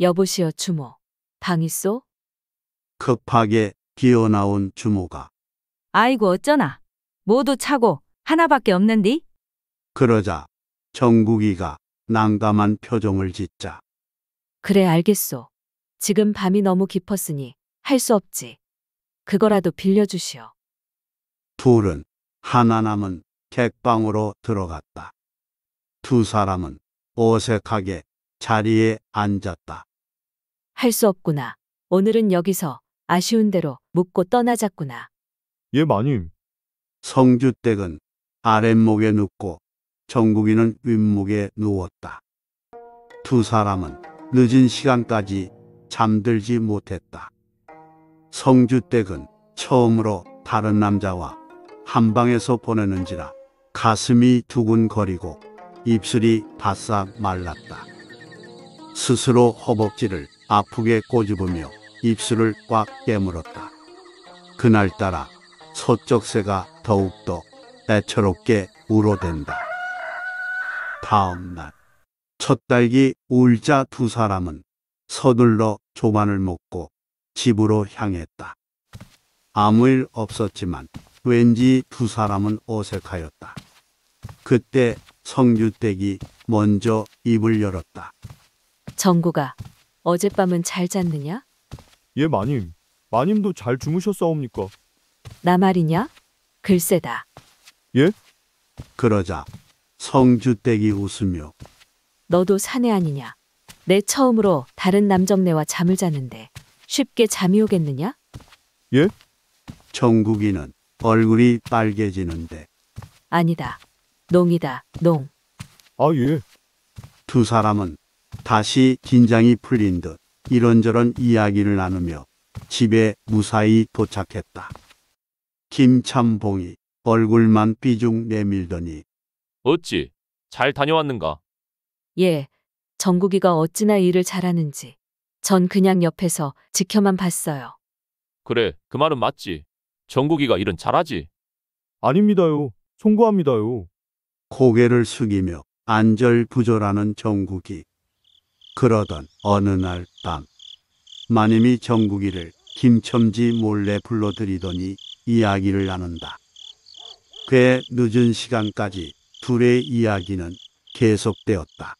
Speaker 6: 여보시여 주모. 방이소?
Speaker 1: 급하게 기어나온 주모가
Speaker 6: 아이고 어쩌나. 모두 차고 하나밖에 없는디?
Speaker 1: 그러자 정국이가 난감한 표정을 짓자
Speaker 6: 그래 알겠소. 지금 밤이 너무 깊었으니 할 수 없지. 그거라도 빌려주시오.
Speaker 1: 둘은 하나 남은 객방으로 들어갔다. 두 사람은 어색하게 자리에 앉았다.
Speaker 6: 할수 없구나. 오늘은 여기서 아쉬운 대로 묻고 떠나자꾸나.
Speaker 1: 예, 마님. 성주댁은 아랫목에 눕고 정국이는 윗목에 누웠다. 두 사람은 늦은 시간까지 잠들지 못했다. 성주댁은 처음으로 다른 남자와 한 방에서 보내는지라 가슴이 두근거리고 입술이 바싹 말랐다. 스스로 허벅지를 아프게 꼬집으며 입술을 꽉 깨물었다. 그날따라 서쪽 새가 더욱더 애처롭게 울어댄다. 다음날 첫 딸기 울자 두 사람은 서둘러 조반을 먹고 집으로 향했다. 아무 일 없었지만 왠지 두 사람은 어색하였다. 그때 성유댁이 먼저 입을 열었다.
Speaker 6: 정구가 어젯밤은 잘 잤느냐?
Speaker 1: 예, 마님. 마님도 잘 주무셨사옵니까?
Speaker 6: 나 말이냐? 글쎄다.
Speaker 1: 예? 그러자 성주댁이 웃으며
Speaker 6: 너도 사내 아니냐? 내 처음으로 다른 남정네와 잠을 자는데 쉽게 잠이 오겠느냐?
Speaker 1: 예? 정국이는 얼굴이 빨개지는데
Speaker 6: 아니다. 농이다. 농.
Speaker 1: 아, 예. 두 사람은 다시 긴장이 풀린 듯 이런저런 이야기를 나누며 집에 무사히 도착했다. 김참봉이 얼굴만 삐죽 내밀더니
Speaker 2: 어찌 잘 다녀왔는가?
Speaker 6: 예, 정국이가 어찌나 일을 잘하는지 전 그냥 옆에서 지켜만 봤어요.
Speaker 2: 그래, 그 말은 맞지. 정국이가 일은 잘하지.
Speaker 1: 아닙니다요. 송구합니다요. 고개를 숙이며 안절부절하는 정국이 그러던 어느 날 밤, 마님이 정국이를 김첨지 몰래 불러들이더니 이야기를 나눈다. 꽤 늦은 시간까지 둘의 이야기는 계속되었다.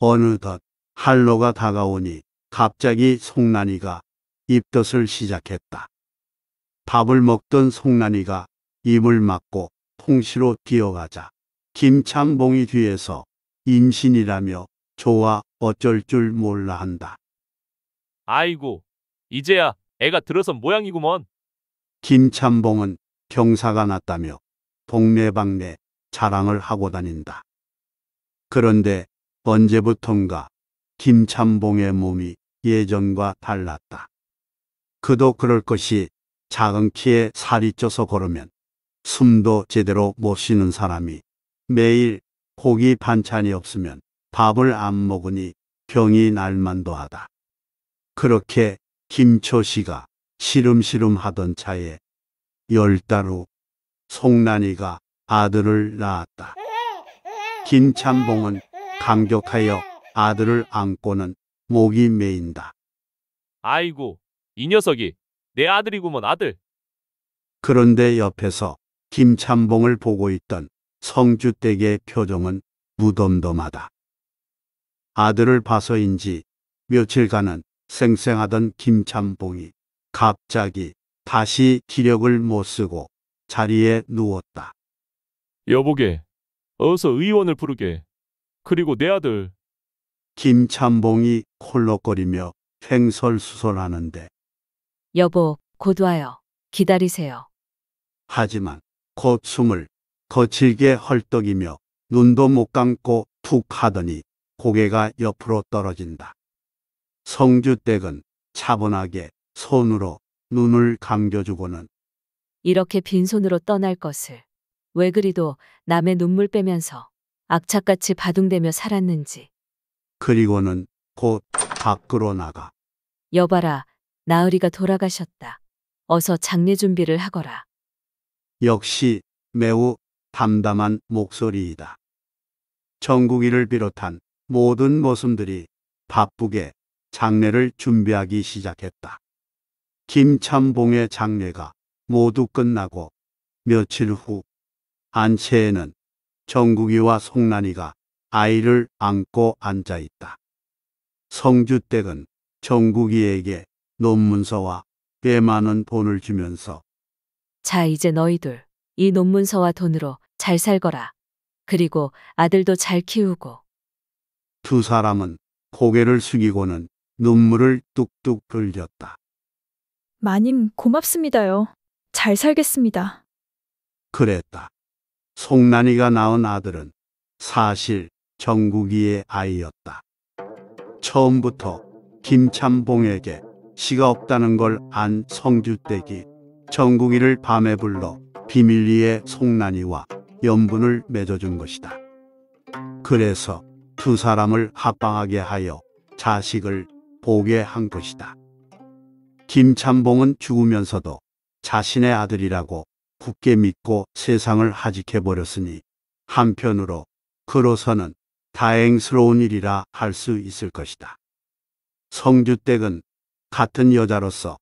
Speaker 1: 어느덧 할로가 다가오니 갑자기 송난이가 입덧을 시작했다. 밥을 먹던 송난이가 입을 막고 통시로 뛰어가자 김창봉이 뒤에서 임신이라며 좋아 어쩔 줄 몰라 한다.
Speaker 2: 아이고, 이제야 애가 들어선 모양이구먼.
Speaker 1: 김참봉은 경사가 났다며 동네방네 자랑을 하고 다닌다. 그런데 언제부턴가 김참봉의 몸이 예전과 달랐다. 그도 그럴 것이 작은 키에 살이 쪄서 걸으면 숨도 제대로 못 쉬는 사람이 매일 고기 반찬이 없으면 밥을 안 먹으니 병이 날만도 하다. 그렇게 김초 씨가 시름시름 하던 차에 열 달 후 송란이가 아들을 낳았다. 김찬봉은 감격하여 아들을 안고는 목이 메인다.
Speaker 2: 아이고, 이 녀석이 내 아들이구먼 아들.
Speaker 1: 그런데 옆에서 김찬봉을 보고 있던 성주댁의 표정은 무덤덤하다. 아들을 봐서인지 며칠간은 쌩쌩하던 김참봉이 갑자기 다시 기력을 못 쓰고 자리에 누웠다. 여보게, 어서
Speaker 2: 의원을 부르게. 그리고 내 아들.
Speaker 1: 김참봉이 콜록거리며 횡설수설하는데
Speaker 6: 여보, 곧 와요. 기다리세요.
Speaker 1: 하지만 곧 숨을 거칠게 헐떡이며 눈도 못 감고 툭 하더니 고개가 옆으로 떨어진다. 성주댁은 차분하게 손으로 눈을 감겨주고는
Speaker 6: 이렇게 빈손으로 떠날 것을 왜 그리도 남의 눈물 빼면서 악착같이 바둥대며 살았는지
Speaker 1: 그리고는 곧 밖으로 나가
Speaker 6: 여봐라 나으리가 돌아가셨다. 어서 장례 준비를 하거라.
Speaker 1: 역시 매우 담담한 목소리이다. 정국이를 비롯한 모든 모습들이 바쁘게 장례를 준비하기 시작했다. 김참봉의 장례가 모두 끝나고 며칠 후 안채에는 정국이와 송란이가 아이를 안고 앉아 있다. 성주댁은 정국이에게 논문서와 꽤 많은 돈을 주면서
Speaker 6: 자 이제 너희들 이 논문서와 돈으로 잘 살거라. 그리고 아들도 잘 키우고
Speaker 1: 두 사람은 고개를 숙이고는 눈물을 뚝뚝 흘렸다.
Speaker 6: 마님 고맙습니다요. 잘 살겠습니다.
Speaker 1: 그랬다. 송난이가 낳은 아들은 사실 정국이의 아이였다. 처음부터 김참봉에게 시가 없다는 걸 안 성주댁이 정국이를 밤에 불러 비밀리에 송난이와 연분을 맺어준 것이다. 그래서 두 사람을 합방하게 하여 자식을 보게 한 것이다. 김참봉은 죽으면서도 자신의 아들이라고 굳게 믿고 세상을 하직해버렸으니 한편으로 그로서는 다행스러운 일이라 할 수 있을 것이다. 성주댁은 같은 여자로서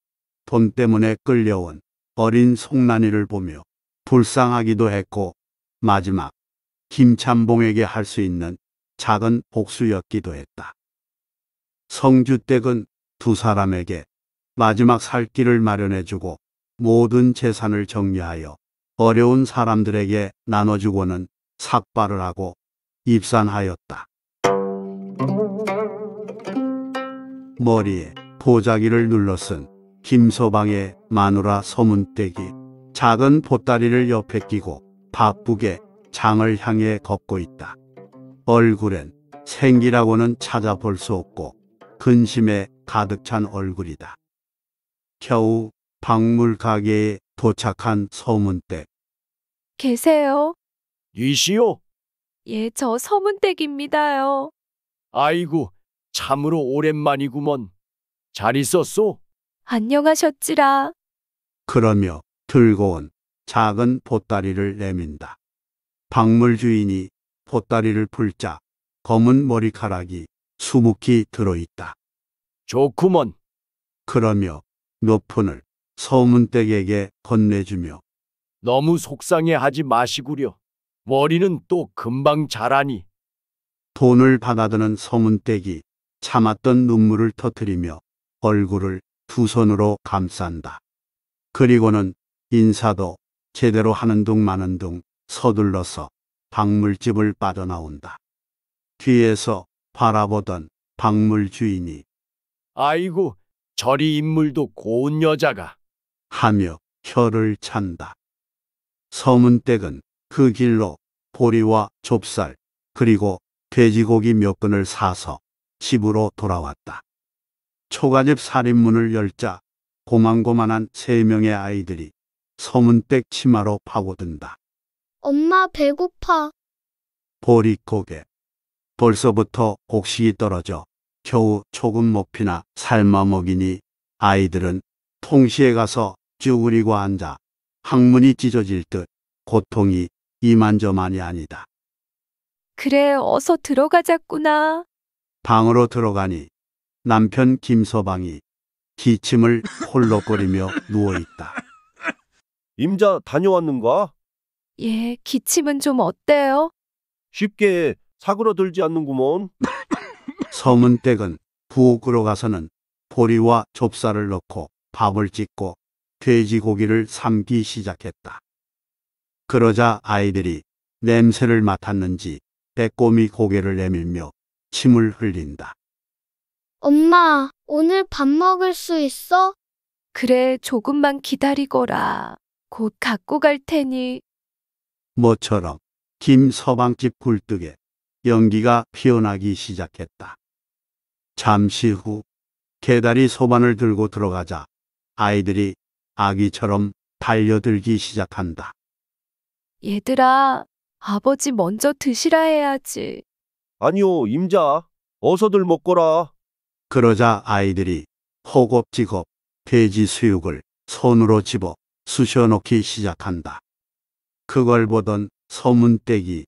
Speaker 1: 돈 때문에 끌려온 어린 송란이를 보며 불쌍하기도 했고 마지막 김참봉에게 할 수 있는 작은 복수였기도 했다. 성주댁은 두 사람에게 마지막 살 길을 마련해주고 모든 재산을 정리하여 어려운 사람들에게 나눠주고는 삭발을 하고 입산하였다. 머리에 보자기를 눌러쓴 김서방의 마누라 서문댁이 작은 보따리를 옆에 끼고 바쁘게 장을 향해 걷고 있다. 얼굴엔 생기라고는 찾아볼 수 없고 근심에 가득 찬 얼굴이다. 겨우 박물 가게에 도착한 서문댁.
Speaker 7: 계세요?
Speaker 1: 이시오
Speaker 7: 예, 저 서문댁입니다요.
Speaker 1: 아이고, 참으로 오랜만이구먼. 잘 있었소?
Speaker 7: 안녕하셨지라.
Speaker 1: 그러며 들고 온 작은 보따리를 내민다. 박물 주인이 보따리를 풀자 검은 머리카락이 수묵히 들어있다. 좋구먼. 그러며 몇 푼을 서문댁에게 건네주며 너무 속상해하지 마시구려. 머리는 또 금방 자라니. 돈을 받아드는 서문댁이 참았던 눈물을 터뜨리며 얼굴을 두 손으로 감싼다. 그리고는 인사도 제대로 하는 둥 마는 둥 서둘러서 박물집을 빠져나온다. 뒤에서 바라보던 박물 주인이
Speaker 5: 아이고, 저리 인물도 고운 여자가.
Speaker 1: 하며 혀를 찬다. 서문댁은 그 길로 보리와 좁쌀 그리고 돼지고기 몇 근을 사서 집으로 돌아왔다. 초가집 살인문을 열자 고만고만한 세 명의 아이들이 서문댁 치마로 파고든다. 엄마 배고파. 보릿 고개. 벌써부터 곡식이 떨어져 겨우 조금 먹피나 삶아 먹이니 아이들은 통시에 가서 쭈그리고 앉아 항문이 찢어질 듯 고통이 이만저만이 아니다.
Speaker 7: 그래, 어서 들어가자꾸나.
Speaker 1: 방으로 들어가니 남편 김서방이 기침을 홀로거리며 누워있다. 임자 다녀왔는가? 예, 기침은 좀
Speaker 4: 어때요?
Speaker 1: 쉽게
Speaker 4: 사그러들지 않는구먼.
Speaker 1: 서문댁은 부엌으로 가서는 보리와 좁쌀을 넣고 밥을 짓고 돼지고기를 삶기 시작했다. 그러자 아이들이 냄새를 맡았는지 배꼼이 고개를 내밀며 침을 흘린다.
Speaker 7: 엄마, 오늘 밥 먹을 수 있어? 그래, 조금만 기다리거라. 곧 갖고 갈 테니
Speaker 1: 모처럼 김서방집 굴뚝에 연기가 피어나기 시작했다. 잠시 후 개다리 소반을 들고 들어가자 아이들이 아기처럼 달려들기 시작한다.
Speaker 7: 얘들아, 아버지 먼저 드시라 해야지.
Speaker 1: 아니요, 임자. 어서들 먹거라. 그러자 아이들이 허겁지겁 돼지 수육을 손으로 집어 쑤셔놓기 시작한다. 그걸 보던 소문댁기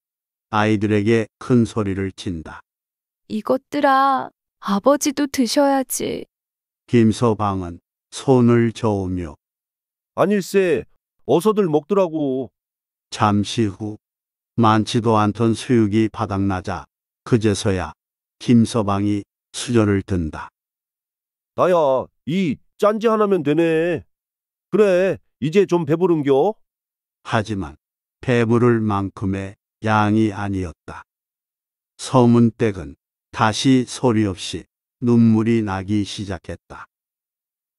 Speaker 1: 아이들에게 큰 소리를 친다.
Speaker 7: 이것들아, 아버지도 드셔야지.
Speaker 1: 김서방은 손을 저으며 아닐세, 어서들 먹더라고. 잠시 후 많지도 않던 수육이 바닥나자 그제서야 김서방이 수저를 든다. 나야, 이 짠지 하나면 되네. 그래, 이제 좀 배부른겨? 하지만 배부를 만큼의 양이 아니었다. 서문댁은 다시 소리 없이 눈물이 나기 시작했다.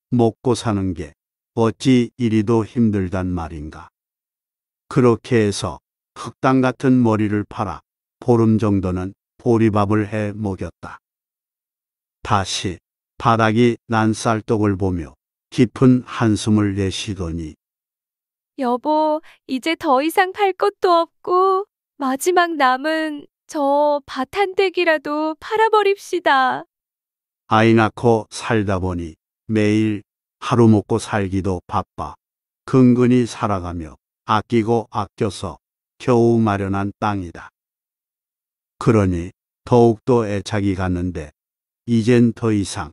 Speaker 1: 먹고 사는 게 어찌 이리도 힘들단 말인가. 그렇게 해서 흑당 같은 머리를 팔아 보름 정도는 보리밥을 해 먹였다. 다시 바닥이 난 쌀떡을 보며 깊은 한숨을 내쉬더니
Speaker 7: 여보, 이제 더 이상 팔 것도 없고 마지막 남은 저 밭한 댁이라도 팔아버립시다.
Speaker 1: 아이 낳고 살다 보니 매일 하루 먹고 살기도 바빠. 근근히 살아가며 아끼고 아껴서 겨우 마련한 땅이다. 그러니 더욱더 애착이 갔는데 이젠 더 이상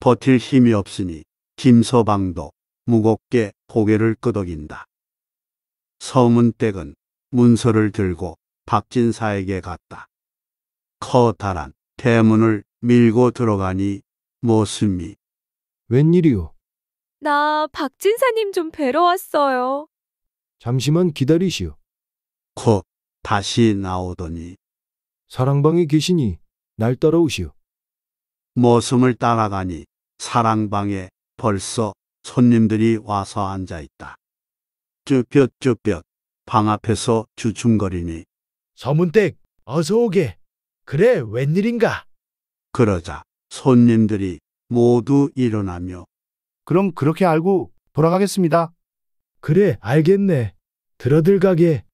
Speaker 1: 버틸 힘이 없으니 김서방도 무겁게 고개를 끄덕인다. 서문댁은 문서를 들고 박진사에게 갔다. 커다란 대문을 밀고 들어가니 모습이 웬일이오나
Speaker 7: 박진사님 좀 뵈러 왔어요.
Speaker 1: 잠시만 기다리시오. 곧 다시 나오더니 사랑방에 계시니 날 따라오시오. 모습을 따라가니 사랑방에 벌써 손님들이 와서 앉아 있다. 쭈뼛쭈뼛 방 앞에서 주춤거리니 서문댁 어서 오게. 그래 웬일인가? 그러자 손님들이 모두 일어나며 그럼 그렇게 알고 돌아가겠습니다. 그래
Speaker 5: 알겠네. 들어들 가게.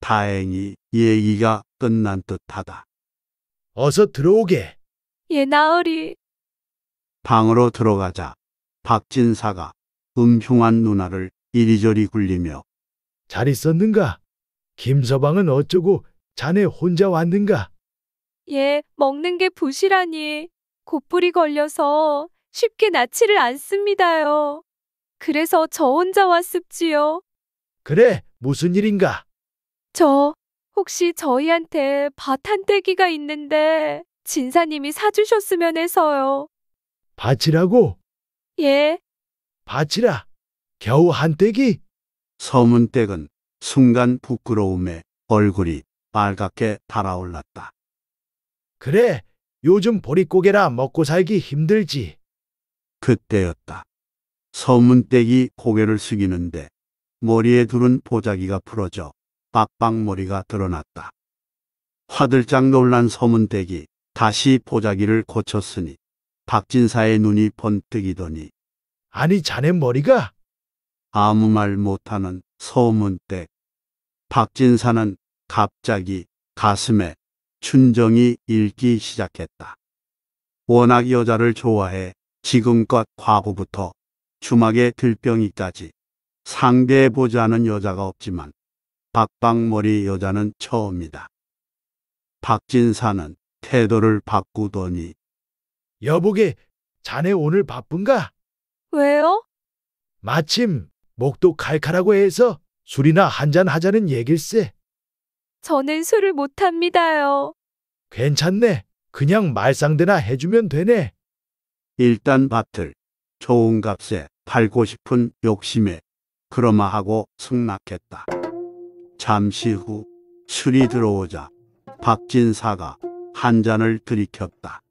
Speaker 1: 다행히 얘기가 끝난 듯하다. 어서 들어오게.
Speaker 7: 예나으리
Speaker 1: 방으로 들어가자 박진사가 음흉한 누나를 이리저리 굴리며
Speaker 5: 잘 있었는가? 김서방은 어쩌고 자네 혼자 왔는가?
Speaker 7: 예, 먹는 게 부실하니 곧불이 걸려서 쉽게 낫지를 않습니다요. 그래서 저 혼자 왔습지요.
Speaker 5: 그래, 무슨 일인가?
Speaker 7: 저 혹시 저희한테 밭 한 떼기가 있는데 진사님이 사주셨으면 해서요.
Speaker 1: 밭이라고? 예, 밭이라. 겨우 한때기? 서문댁은 순간 부끄러움에 얼굴이 빨갛게 달아올랐다.
Speaker 5: 그래, 요즘 보릿고개라 먹고 살기 힘들지.
Speaker 1: 그때였다. 서문댁이 고개를 숙이는데 머리에 두른 보자기가 풀어져 빡빡머리가 드러났다. 화들짝 놀란 서문댁이 다시 보자기를 고쳤으니 박진사의 눈이 번뜩이더니 아니 자네 머리가 아무 말 못하는 소문때 박진사는 갑자기 가슴에 춘정이 읽기 시작했다. 워낙 여자를 좋아해 지금껏 과거부터 주막의 들병이까지 상대해보지 않은 여자가 없지만 박박머리 여자는 처음이다. 박진사는 태도를 바꾸더니 여보게, 자네
Speaker 5: 오늘 바쁜가? 왜요? 마침 목도 칼칼하고 해서 술이나 한 잔 하자는 얘길세.
Speaker 7: 저는 술을 못합니다요.
Speaker 1: 괜찮네. 그냥 말상대나 해주면 되네. 일단 밭을 좋은 값에 팔고 싶은 욕심에 그러마하고 승낙했다. 잠시 후 술이 들어오자 박진사가 한 잔을 들이켰다.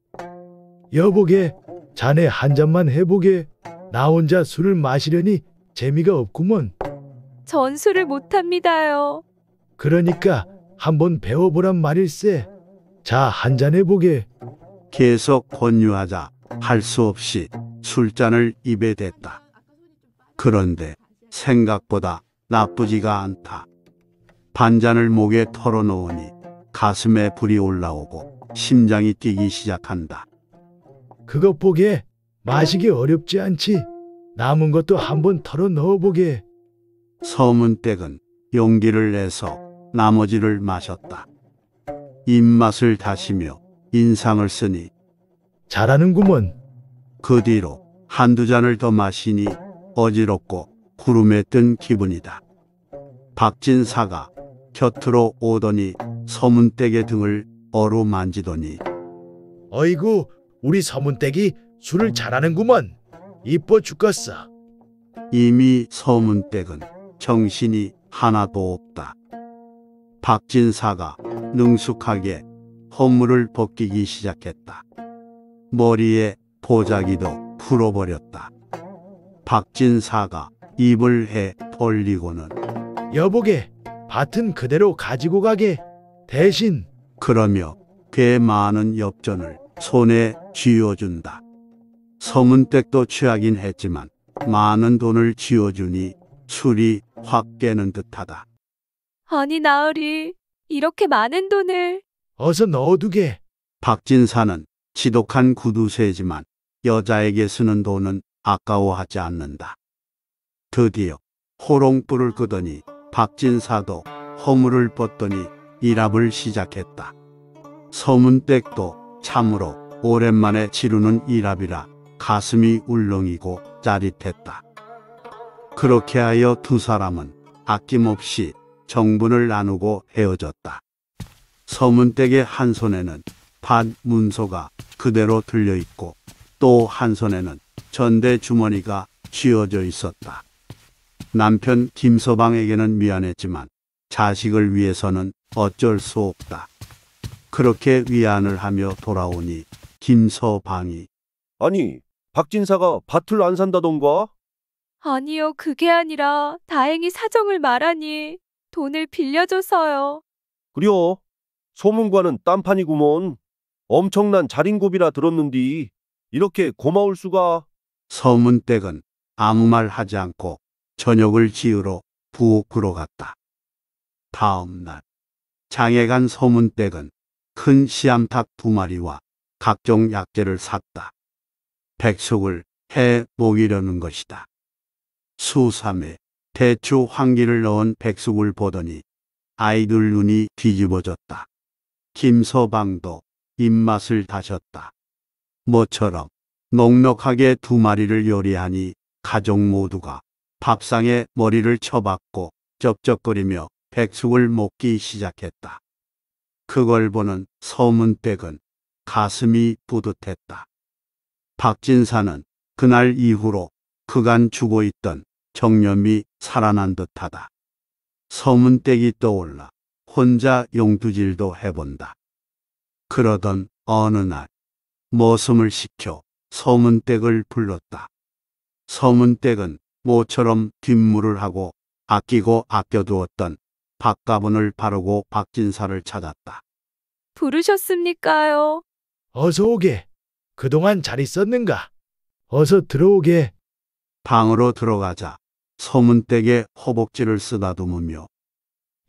Speaker 5: 여보게, 자네 한 잔만 해보게. 나 혼자 술을 마시려니 재미가 없구먼.
Speaker 7: 전술을 못합니다요.
Speaker 5: 그러니까 한번 배워보란 말일세. 자, 한 잔 해보게.
Speaker 1: 계속 권유하자 할 수 없이 술잔을 입에 댔다. 그런데 생각보다 나쁘지가 않다. 반잔을 목에 털어놓으니 가슴에 불이 올라오고 심장이 뛰기 시작한다.
Speaker 5: 그것 보게 마시기 어렵지 않지. 남은 것도 한 번 털어 넣어보게.
Speaker 1: 서문댁은 용기를 내서 나머지를 마셨다. 입맛을 다시며 인상을 쓰니 잘하는구먼. 그 뒤로 한두 잔을 더 마시니 어지럽고 구름에 뜬 기분이다. 박진사가 곁으로 오더니 서문댁의 등을 어루만지더니 어이구, 우리 서문댁이 술을 잘하는구먼. 이뻐 죽겠어. 이미 서문댁은 정신이 하나도 없다. 박진사가 능숙하게 허물을 벗기기 시작했다. 머리에 보자기도 풀어버렸다. 박진사가 입을 해 벌리고는 여보게 밭은 그대로 가지고 가게 대신 그러며 꽤 많은 엽전을 손에 쥐어준다. 성문댁도 취하긴 했지만 많은 돈을 지어주니 술이 확 깨는 듯하다.
Speaker 7: 아니 나으리 이렇게 많은 돈을
Speaker 1: 어서 넣어두게. 박진사는 지독한 구두쇠지만 여자에게 쓰는 돈은 아까워하지 않는다. 드디어 호롱불을 끄더니 박진사도 허물을 뻗더니 일합을 시작했다. 서문댁도 참으로 오랜만에 치르는 일합이라 가슴이 울렁이고 짜릿했다. 그렇게 하여 두 사람은 아낌없이 정분을 나누고 헤어졌다. 서문댁의 한 손에는 반 문서가 그대로 들려있고 또 한 손에는 전대 주머니가 쥐어져 있었다. 남편 김서방에게는 미안했지만 자식을 위해서는 어쩔 수 없다. 그렇게 위안을 하며 돌아오니 김서방이 아니 박진사가 밭을 안 산다던가?
Speaker 7: 아니요, 그게 아니라 다행히 사정을 말하니 돈을 빌려줘서요.
Speaker 2: 그려. 소문과는
Speaker 1: 딴판이구먼. 엄청난 자린고비라 들었는디 이렇게 고마울 수가. 서문댁은 아무 말 하지 않고 저녁을 지으러 부엌으로 갔다. 다음 날 장에 간 서문댁은 큰시암탉두 마리와 각종 약재를 샀다. 백속을 해 모이려는 것이다. 수삼에 대추 황기를 넣은 백숙을 보더니 아이들 눈이 뒤집어졌다. 김서방도 입맛을 다셨다. 모처럼 넉넉하게 두 마리를 요리하니 가족 모두가 밥상에 머리를 쳐박고 쩝쩝거리며 백숙을 먹기 시작했다. 그걸 보는 서문백은 가슴이 뿌듯했다. 박진사는 그날 이후로 그간 죽어 있던 정념이 살아난 듯하다. 서문댁이 떠올라 혼자 용두질도 해본다. 그러던 어느 날모슴을 시켜 서문댁을 불렀다. 서문댁은 모처럼 뒷물을 하고 아끼고 아껴두었던 박가분을 바르고 박진사를 찾았다.
Speaker 7: 부르셨습니까요?
Speaker 1: 어서 오게. 그동안 잘 있었는가?
Speaker 5: 어서 들어오게.
Speaker 1: 방으로 들어가자. 소문댁에 허벅지를 쓰다듬으며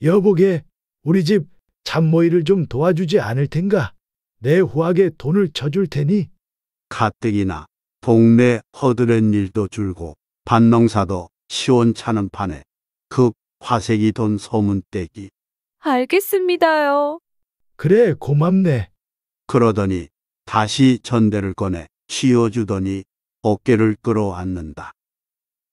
Speaker 5: 여보게, 우리 집 잔모이를 좀 도와주지 않을 텐가? 내후하게 돈을 쳐줄 테니.
Speaker 1: 가뜩이나 동네 허드렛 일도 줄고 반농사도 시원찮은 판에 급 화색이 돈 소문떼기
Speaker 7: 알겠습니다요.
Speaker 1: 그래, 고맙네. 그러더니 다시 전대를 꺼내 쥐어주더니 어깨를 끌어안는다.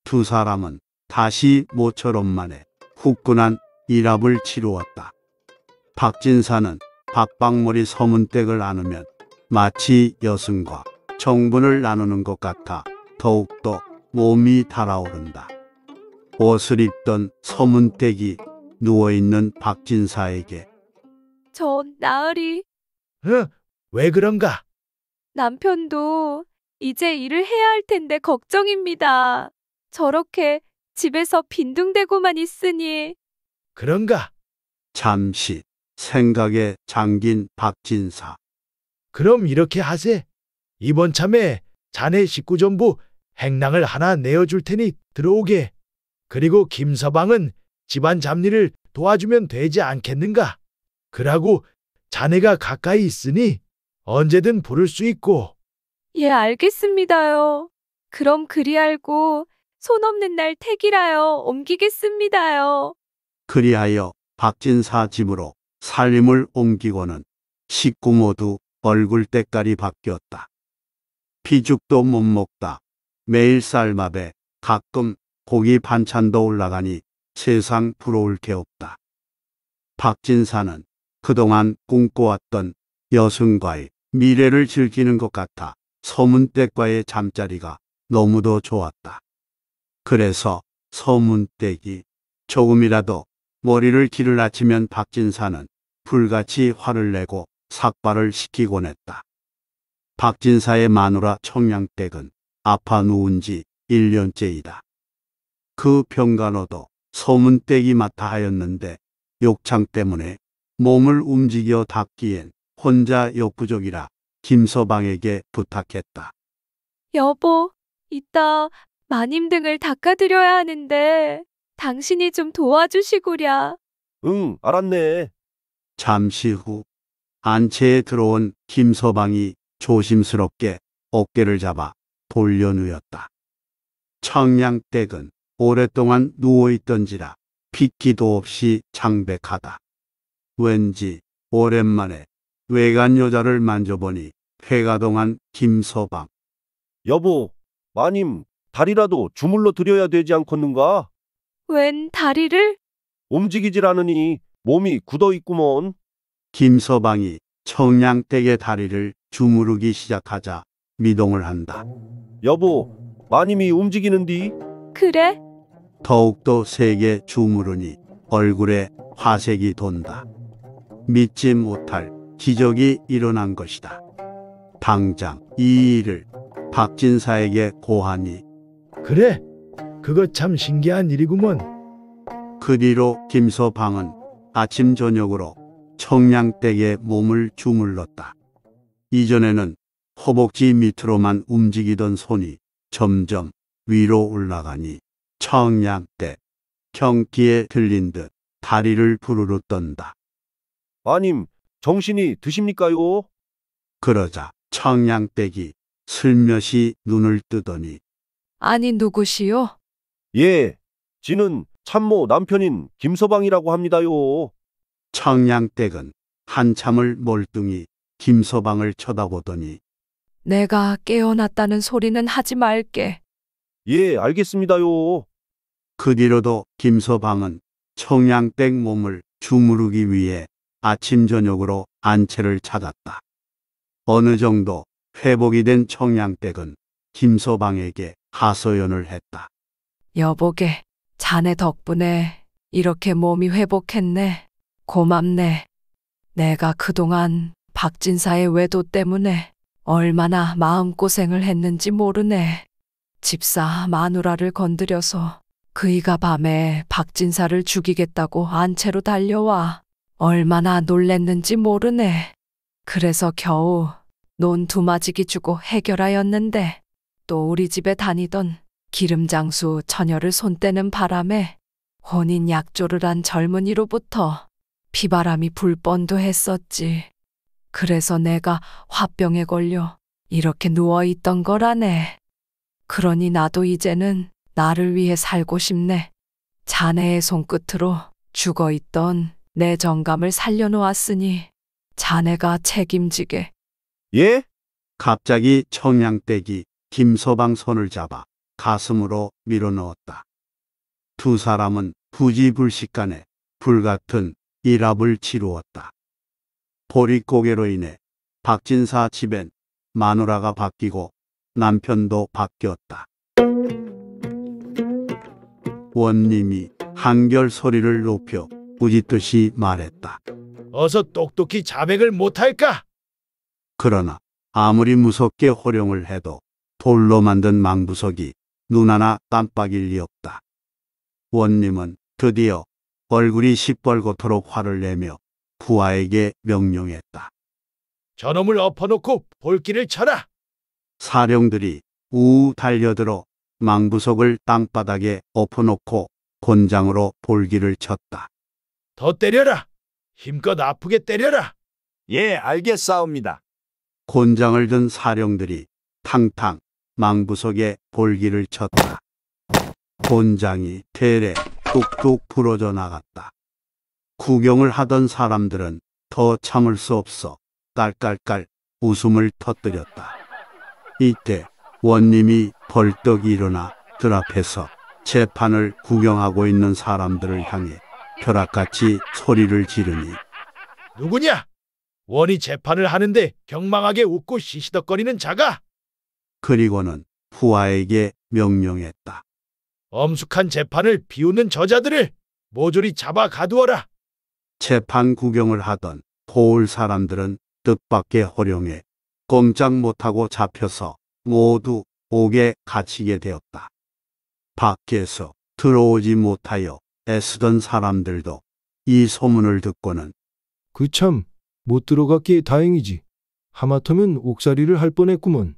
Speaker 1: 두 사람은 다시 모처럼 만의 후끈한 일합을 치루었다. 박진사는 박박머리 서문댁을 안으면 마치 여승과 정분을 나누는 것 같아 더욱더 몸이 달아오른다. 옷을 입던 서문댁이 누워있는 박진사에게
Speaker 7: 전 나으리
Speaker 5: 예, 왜
Speaker 1: 그런가?
Speaker 7: 남편도 이제 일을 해야 할 텐데 걱정입니다. 저렇게 집에서 빈둥대고만 있으니
Speaker 1: 그런가? 잠시 생각에 잠긴 박진사. 그럼 이렇게 하세. 이번 참에 자네 식구
Speaker 5: 전부 행랑을 하나 내어줄 테니 들어오게. 그리고 김서방은 집안 잡리를 도와주면 되지 않겠는가? 그라고 자네가 가까이 있으니 언제든 부를 수 있고
Speaker 7: 예, 알겠습니다요. 그럼 그리 알고 손 없는 날 택이라요. 옮기겠습니다요.
Speaker 1: 그리하여 박진사 집으로 살림을 옮기고는 식구 모두 얼굴 때깔이 바뀌었다. 피죽도 못 먹다. 매일 쌀밥에 가끔 고기 반찬도 올라가니 세상 부러울 게 없다. 박진사는 그동안 꿈꿔왔던 여순과의 미래를 즐기는 것 같아 서문댁과의 잠자리가 너무도 좋았다. 그래서 서문댁이 조금이라도 머리를 길을 아치면 박진사는 불같이 화를 내고 삭발을 시키곤 했다. 박진사의 마누라 청량댁은 아파 누운 지 1년째이다. 그 병간호도 소문댁이 맡아 하였는데 욕창 때문에 몸을 움직여 닦기엔 혼자 욕구족이라 김서방에게 부탁했다.
Speaker 7: 여보, 이따 마님 등을 닦아드려야 하는데 당신이 좀 도와주시구랴.
Speaker 1: 응, 알았네. 잠시 후 안채에 들어온 김서방이 조심스럽게 어깨를 잡아 돌려누였다. 청량댁은 오랫동안 누워있던지라 핏기도 없이 장백하다. 왠지 오랜만에 외간 여자를 만져보니 폐가 동안 김서방. 여보, 마님, 다리라도 주물러 드려야 되지 않겠는가?
Speaker 7: 웬 다리를?
Speaker 1: 움직이질 않으니 몸이 굳어 있구먼. 김서방이 청량댁의 다리를 주무르기 시작하자 미동을 한다.
Speaker 7: 여보, 마님이 움직이는디? 그래?
Speaker 1: 더욱더 세게 주무르니 얼굴에 화색이 돈다. 믿지 못할 기적이 일어난 것이다. 당장 이 일을 박진사에게 고하니 그래, 그거 참 신기한 일이구먼. 그 뒤로 김서방은 아침 저녁으로 청량댁에 몸을 주물렀다. 이전에는 허벅지 밑으로만 움직이던 손이 점점 위로 올라가니 청량댁 경기에 들린 듯 다리를 부르르 떤다. 아님, 정신이 드십니까요? 그러자 청양댁이 슬며시 눈을 뜨더니
Speaker 4: 아니 누구시요?
Speaker 1: 예, 지는 참모 남편인 김서방이라고 합니다요. 청양댁은 한참을 멀뚱히 김서방을 쳐다보더니
Speaker 4: 내가 깨어났다는 소리는 하지 말게.
Speaker 1: 예, 알겠습니다요. 그 뒤로도 김서방은 청양댁 몸을 주무르기 위해 아침 저녁으로 안채를 찾았다. 어느 정도 회복이 된 청양댁은 김서방에게 하소연을 했다.
Speaker 4: 여보게, 자네 덕분에 이렇게 몸이 회복했네. 고맙네. 내가 그동안 박진사의 외도 때문에 얼마나 마음고생을 했는지 모르네. 집사 마누라를 건드려서 그이가 밤에 박진사를 죽이겠다고 안채로 달려와 얼마나 놀랬는지 모르네. 그래서 겨우 논 두마지기 주고 해결하였는데 또 우리 집에 다니던 기름장수 처녀를 손떼는 바람에 혼인 약조를 한 젊은이로부터 피바람이 불 뻔도 했었지. 그래서 내가 화병에 걸려 이렇게 누워있던 거라네. 그러니 나도 이제는 나를 위해 살고 싶네. 자네의 손끝으로 죽어있던 내 정감을 살려놓았으니 자네가 책임지게.
Speaker 1: 예? 갑자기 청양댁기 김서방 손을 잡아 가슴으로 밀어넣었다. 두 사람은 부지불식간에 불같은 일합을 치루었다. 보릿고개로 인해 박진사 집엔 마누라가 바뀌고 남편도 바뀌었다. 원님이 한결 소리를 높여 꾸짖듯이 말했다.
Speaker 5: 어서 똑똑히 자백을 못할까?
Speaker 1: 그러나 아무리 무섭게 호령을 해도 돌로 만든 망부석이 눈 하나 깜빡일 리 없다. 원님은 드디어 얼굴이 시뻘겋도록 화를 내며 부하에게 명령했다.
Speaker 5: 저놈을 엎어놓고 볼길을 쳐라!
Speaker 1: 사령들이 우우 달려들어 망부석을 땅바닥에 엎어놓고 곤장으로 볼기를 쳤다.
Speaker 5: 더 때려라. 힘껏 아프게 때려라.
Speaker 1: 예, 알겠사옵니다. 곤장을 든 사령들이 탕탕 망부석에 볼기를 쳤다. 곤장이 대래 뚝뚝 부러져 나갔다. 구경을 하던 사람들은 더 참을 수 없어 깔깔깔 웃음을 터뜨렸다. 이때 원님이 벌떡 일어나 들 앞에서 재판을 구경하고 있는 사람들을 향해 벼락같이 소리를 지르니
Speaker 5: 누구냐? 원이 재판을 하는데 경망하게 웃고 시시덕거리는 자가
Speaker 1: 그리고는 후아에게 명령했다.
Speaker 5: 엄숙한 재판을 비웃는 저자들을 모조리 잡아 가두어라.
Speaker 1: 재판 구경을 하던 서울 사람들은 뜻밖의 호령에 꼼짝 못하고 잡혀서 모두 옥에 갇히게 되었다. 밖에서 들어오지 못하여 애쓰던 사람들도 이 소문을 듣고는
Speaker 5: 그참 못 들어갔기에 다행이지. 하마터면 옥살이를 할 뻔했구먼.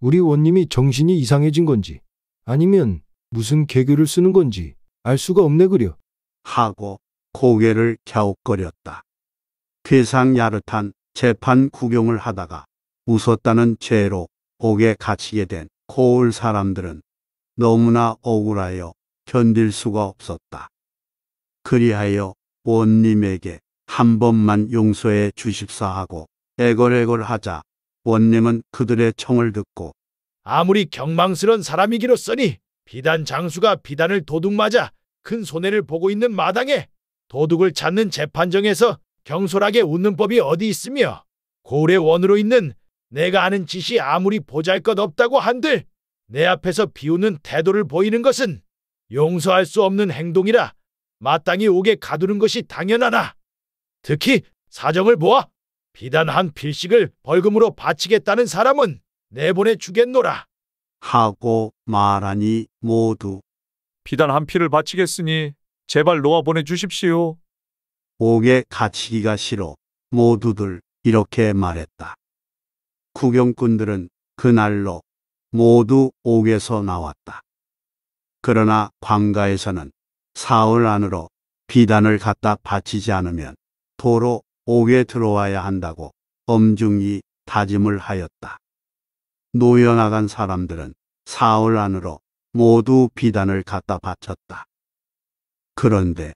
Speaker 5: 우리 원님이 정신이 이상해진
Speaker 1: 건지 아니면 무슨 개교를 쓰는 건지 알 수가 없네 그려. 하고 고개를 갸웃거렸다. 괴상 야릇한 재판 구경을 하다가 웃었다는 죄로 옥에 갇히게 된 고을 사람들은 너무나 억울하여 견딜 수가 없었다. 그리하여 원님에게 한 번만 용서해 주십사하고 애걸애걸하자 원님은 그들의 청을 듣고
Speaker 5: 아무리 경망스런 사람이기로써니 비단 장수가 비단을 도둑맞아 큰 손해를 보고 있는 마당에 도둑을 찾는 재판정에서 경솔하게 웃는 법이 어디 있으며 고을의 원으로 있는 내가 아는 짓이 아무리 보잘것없다고 한들 내 앞에서 비웃는 태도를 보이는 것은 용서할 수 없는 행동이라 마땅히 옥에 가두는 것이 당연하나 특히 사정을 보아 비단 한필식을 벌금으로 바치겠다는 사람은 내보내 주겠노라.
Speaker 1: 하고 말하니 모두 비단 한 피를 바치겠으니 제발 놓아 보내주십시오. 옥에 갇히기가 싫어 모두들 이렇게 말했다. 구경꾼들은 그날로 모두 옥에서 나왔다. 그러나 광가에서는 사흘 안으로 비단을 갖다 바치지 않으면 도로 옥에 들어와야 한다고 엄중히 다짐을 하였다. 노여 나간 사람들은 사흘 안으로 모두 비단을 갖다 바쳤다. 그런데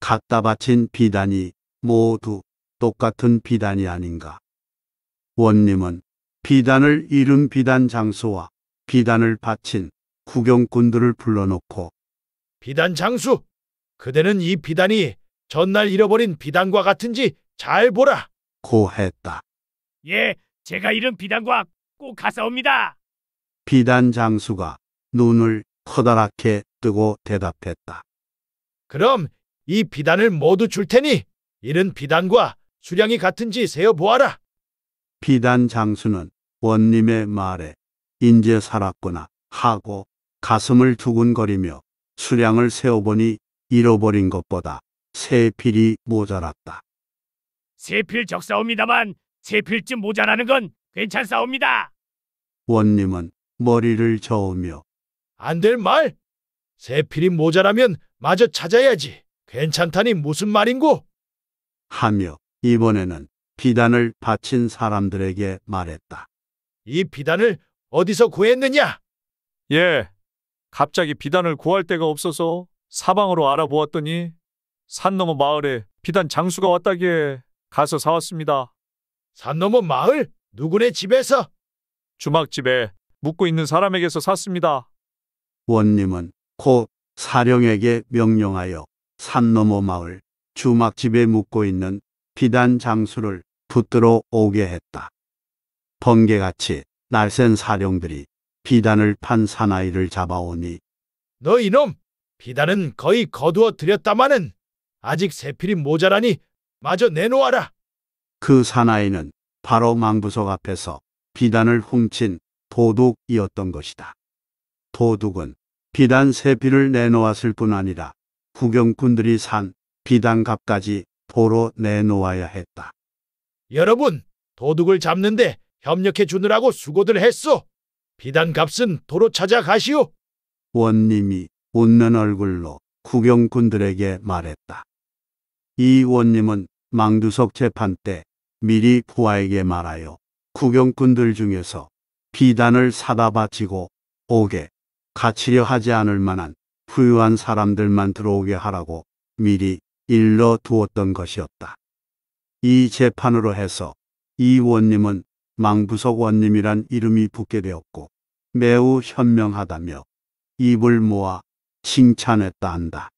Speaker 1: 갖다 바친 비단이 모두 똑같은 비단이 아닌가. 원님은 비단을 잃은 비단 장소와 비단을 바친 구경꾼들을 불러놓고
Speaker 5: 비단 장수, 그대는 이 비단이 전날 잃어버린 비단과 같은지 잘 보라.
Speaker 1: 고했다.
Speaker 5: 예, 제가 잃은 비단과 꼭 가사옵니다.
Speaker 1: 비단 장수가 눈을 커다랗게 뜨고 대답했다. 그럼
Speaker 5: 이 비단을 모두 줄 테니 잃은 비단과 수량이 같은지 세어 보아라.
Speaker 1: 비단 장수는 원님의 말에 인제 살았구나 하고 가슴을 두근거리며 수량을 세어보니 잃어버린 것보다 세 필이 모자랐다.
Speaker 5: 세필 적사옵니다만 세필쯤 모자라는 건 괜찮사옵니다.
Speaker 1: 원님은 머리를 저으며
Speaker 5: 안 될 말? 세 필이 모자라면 마저 찾아야지.
Speaker 1: 괜찮다니 무슨 말인고? 하며 이번에는 비단을 바친 사람들에게 말했다. 이 비단을 어디서 구했느냐?
Speaker 5: 예, 갑자기 비단을 구할 데가 없어서 사방으로 알아보았더니 산 너머 마을에 비단 장수가 왔다기에 가서 사왔습니다. 산 너머 마을? 누구네 집에서? 주막집에 묵고 있는 사람에게서 샀습니다.
Speaker 1: 원님은 곧 사령에게 명령하여 산 너머 마을 주막집에 묵고 있는 비단 장수를 붙들어 오게 했다. 번개같이 날쌘 사령들이 비단을 판 사나이를 잡아오니
Speaker 5: 너 이놈! 비단은 거의 거두어 들였다마는 아직 세필이 모자라니 마저 내놓아라.
Speaker 1: 그 사나이는 바로 망부석 앞에서 비단을 훔친 도둑이었던 것이다. 도둑은 비단 세필을 내놓았을 뿐 아니라 구경꾼들이 산 비단값까지 보러 내놓아야 했다.
Speaker 5: 여러분, 도둑을 잡는데 협력해 주느라고 수고들 했소. 비단값은 도로 찾아가시오.
Speaker 1: 원님이 웃는 얼굴로 구경꾼들에게 말했다. 이 원님은 망두석 재판 때 미리 부하에게 말하여 구경꾼들 중에서 비단을 사다 바치고 옥에 갇히려 하지 않을 만한 부유한 사람들만 들어오게 하라고 미리 일러 두었던 것이었다. 이 재판으로 해서 이 원님은 망부석 원님이란 이름이 붙게 되었고 매우 현명하다며 입을 모아 칭찬했다 한다.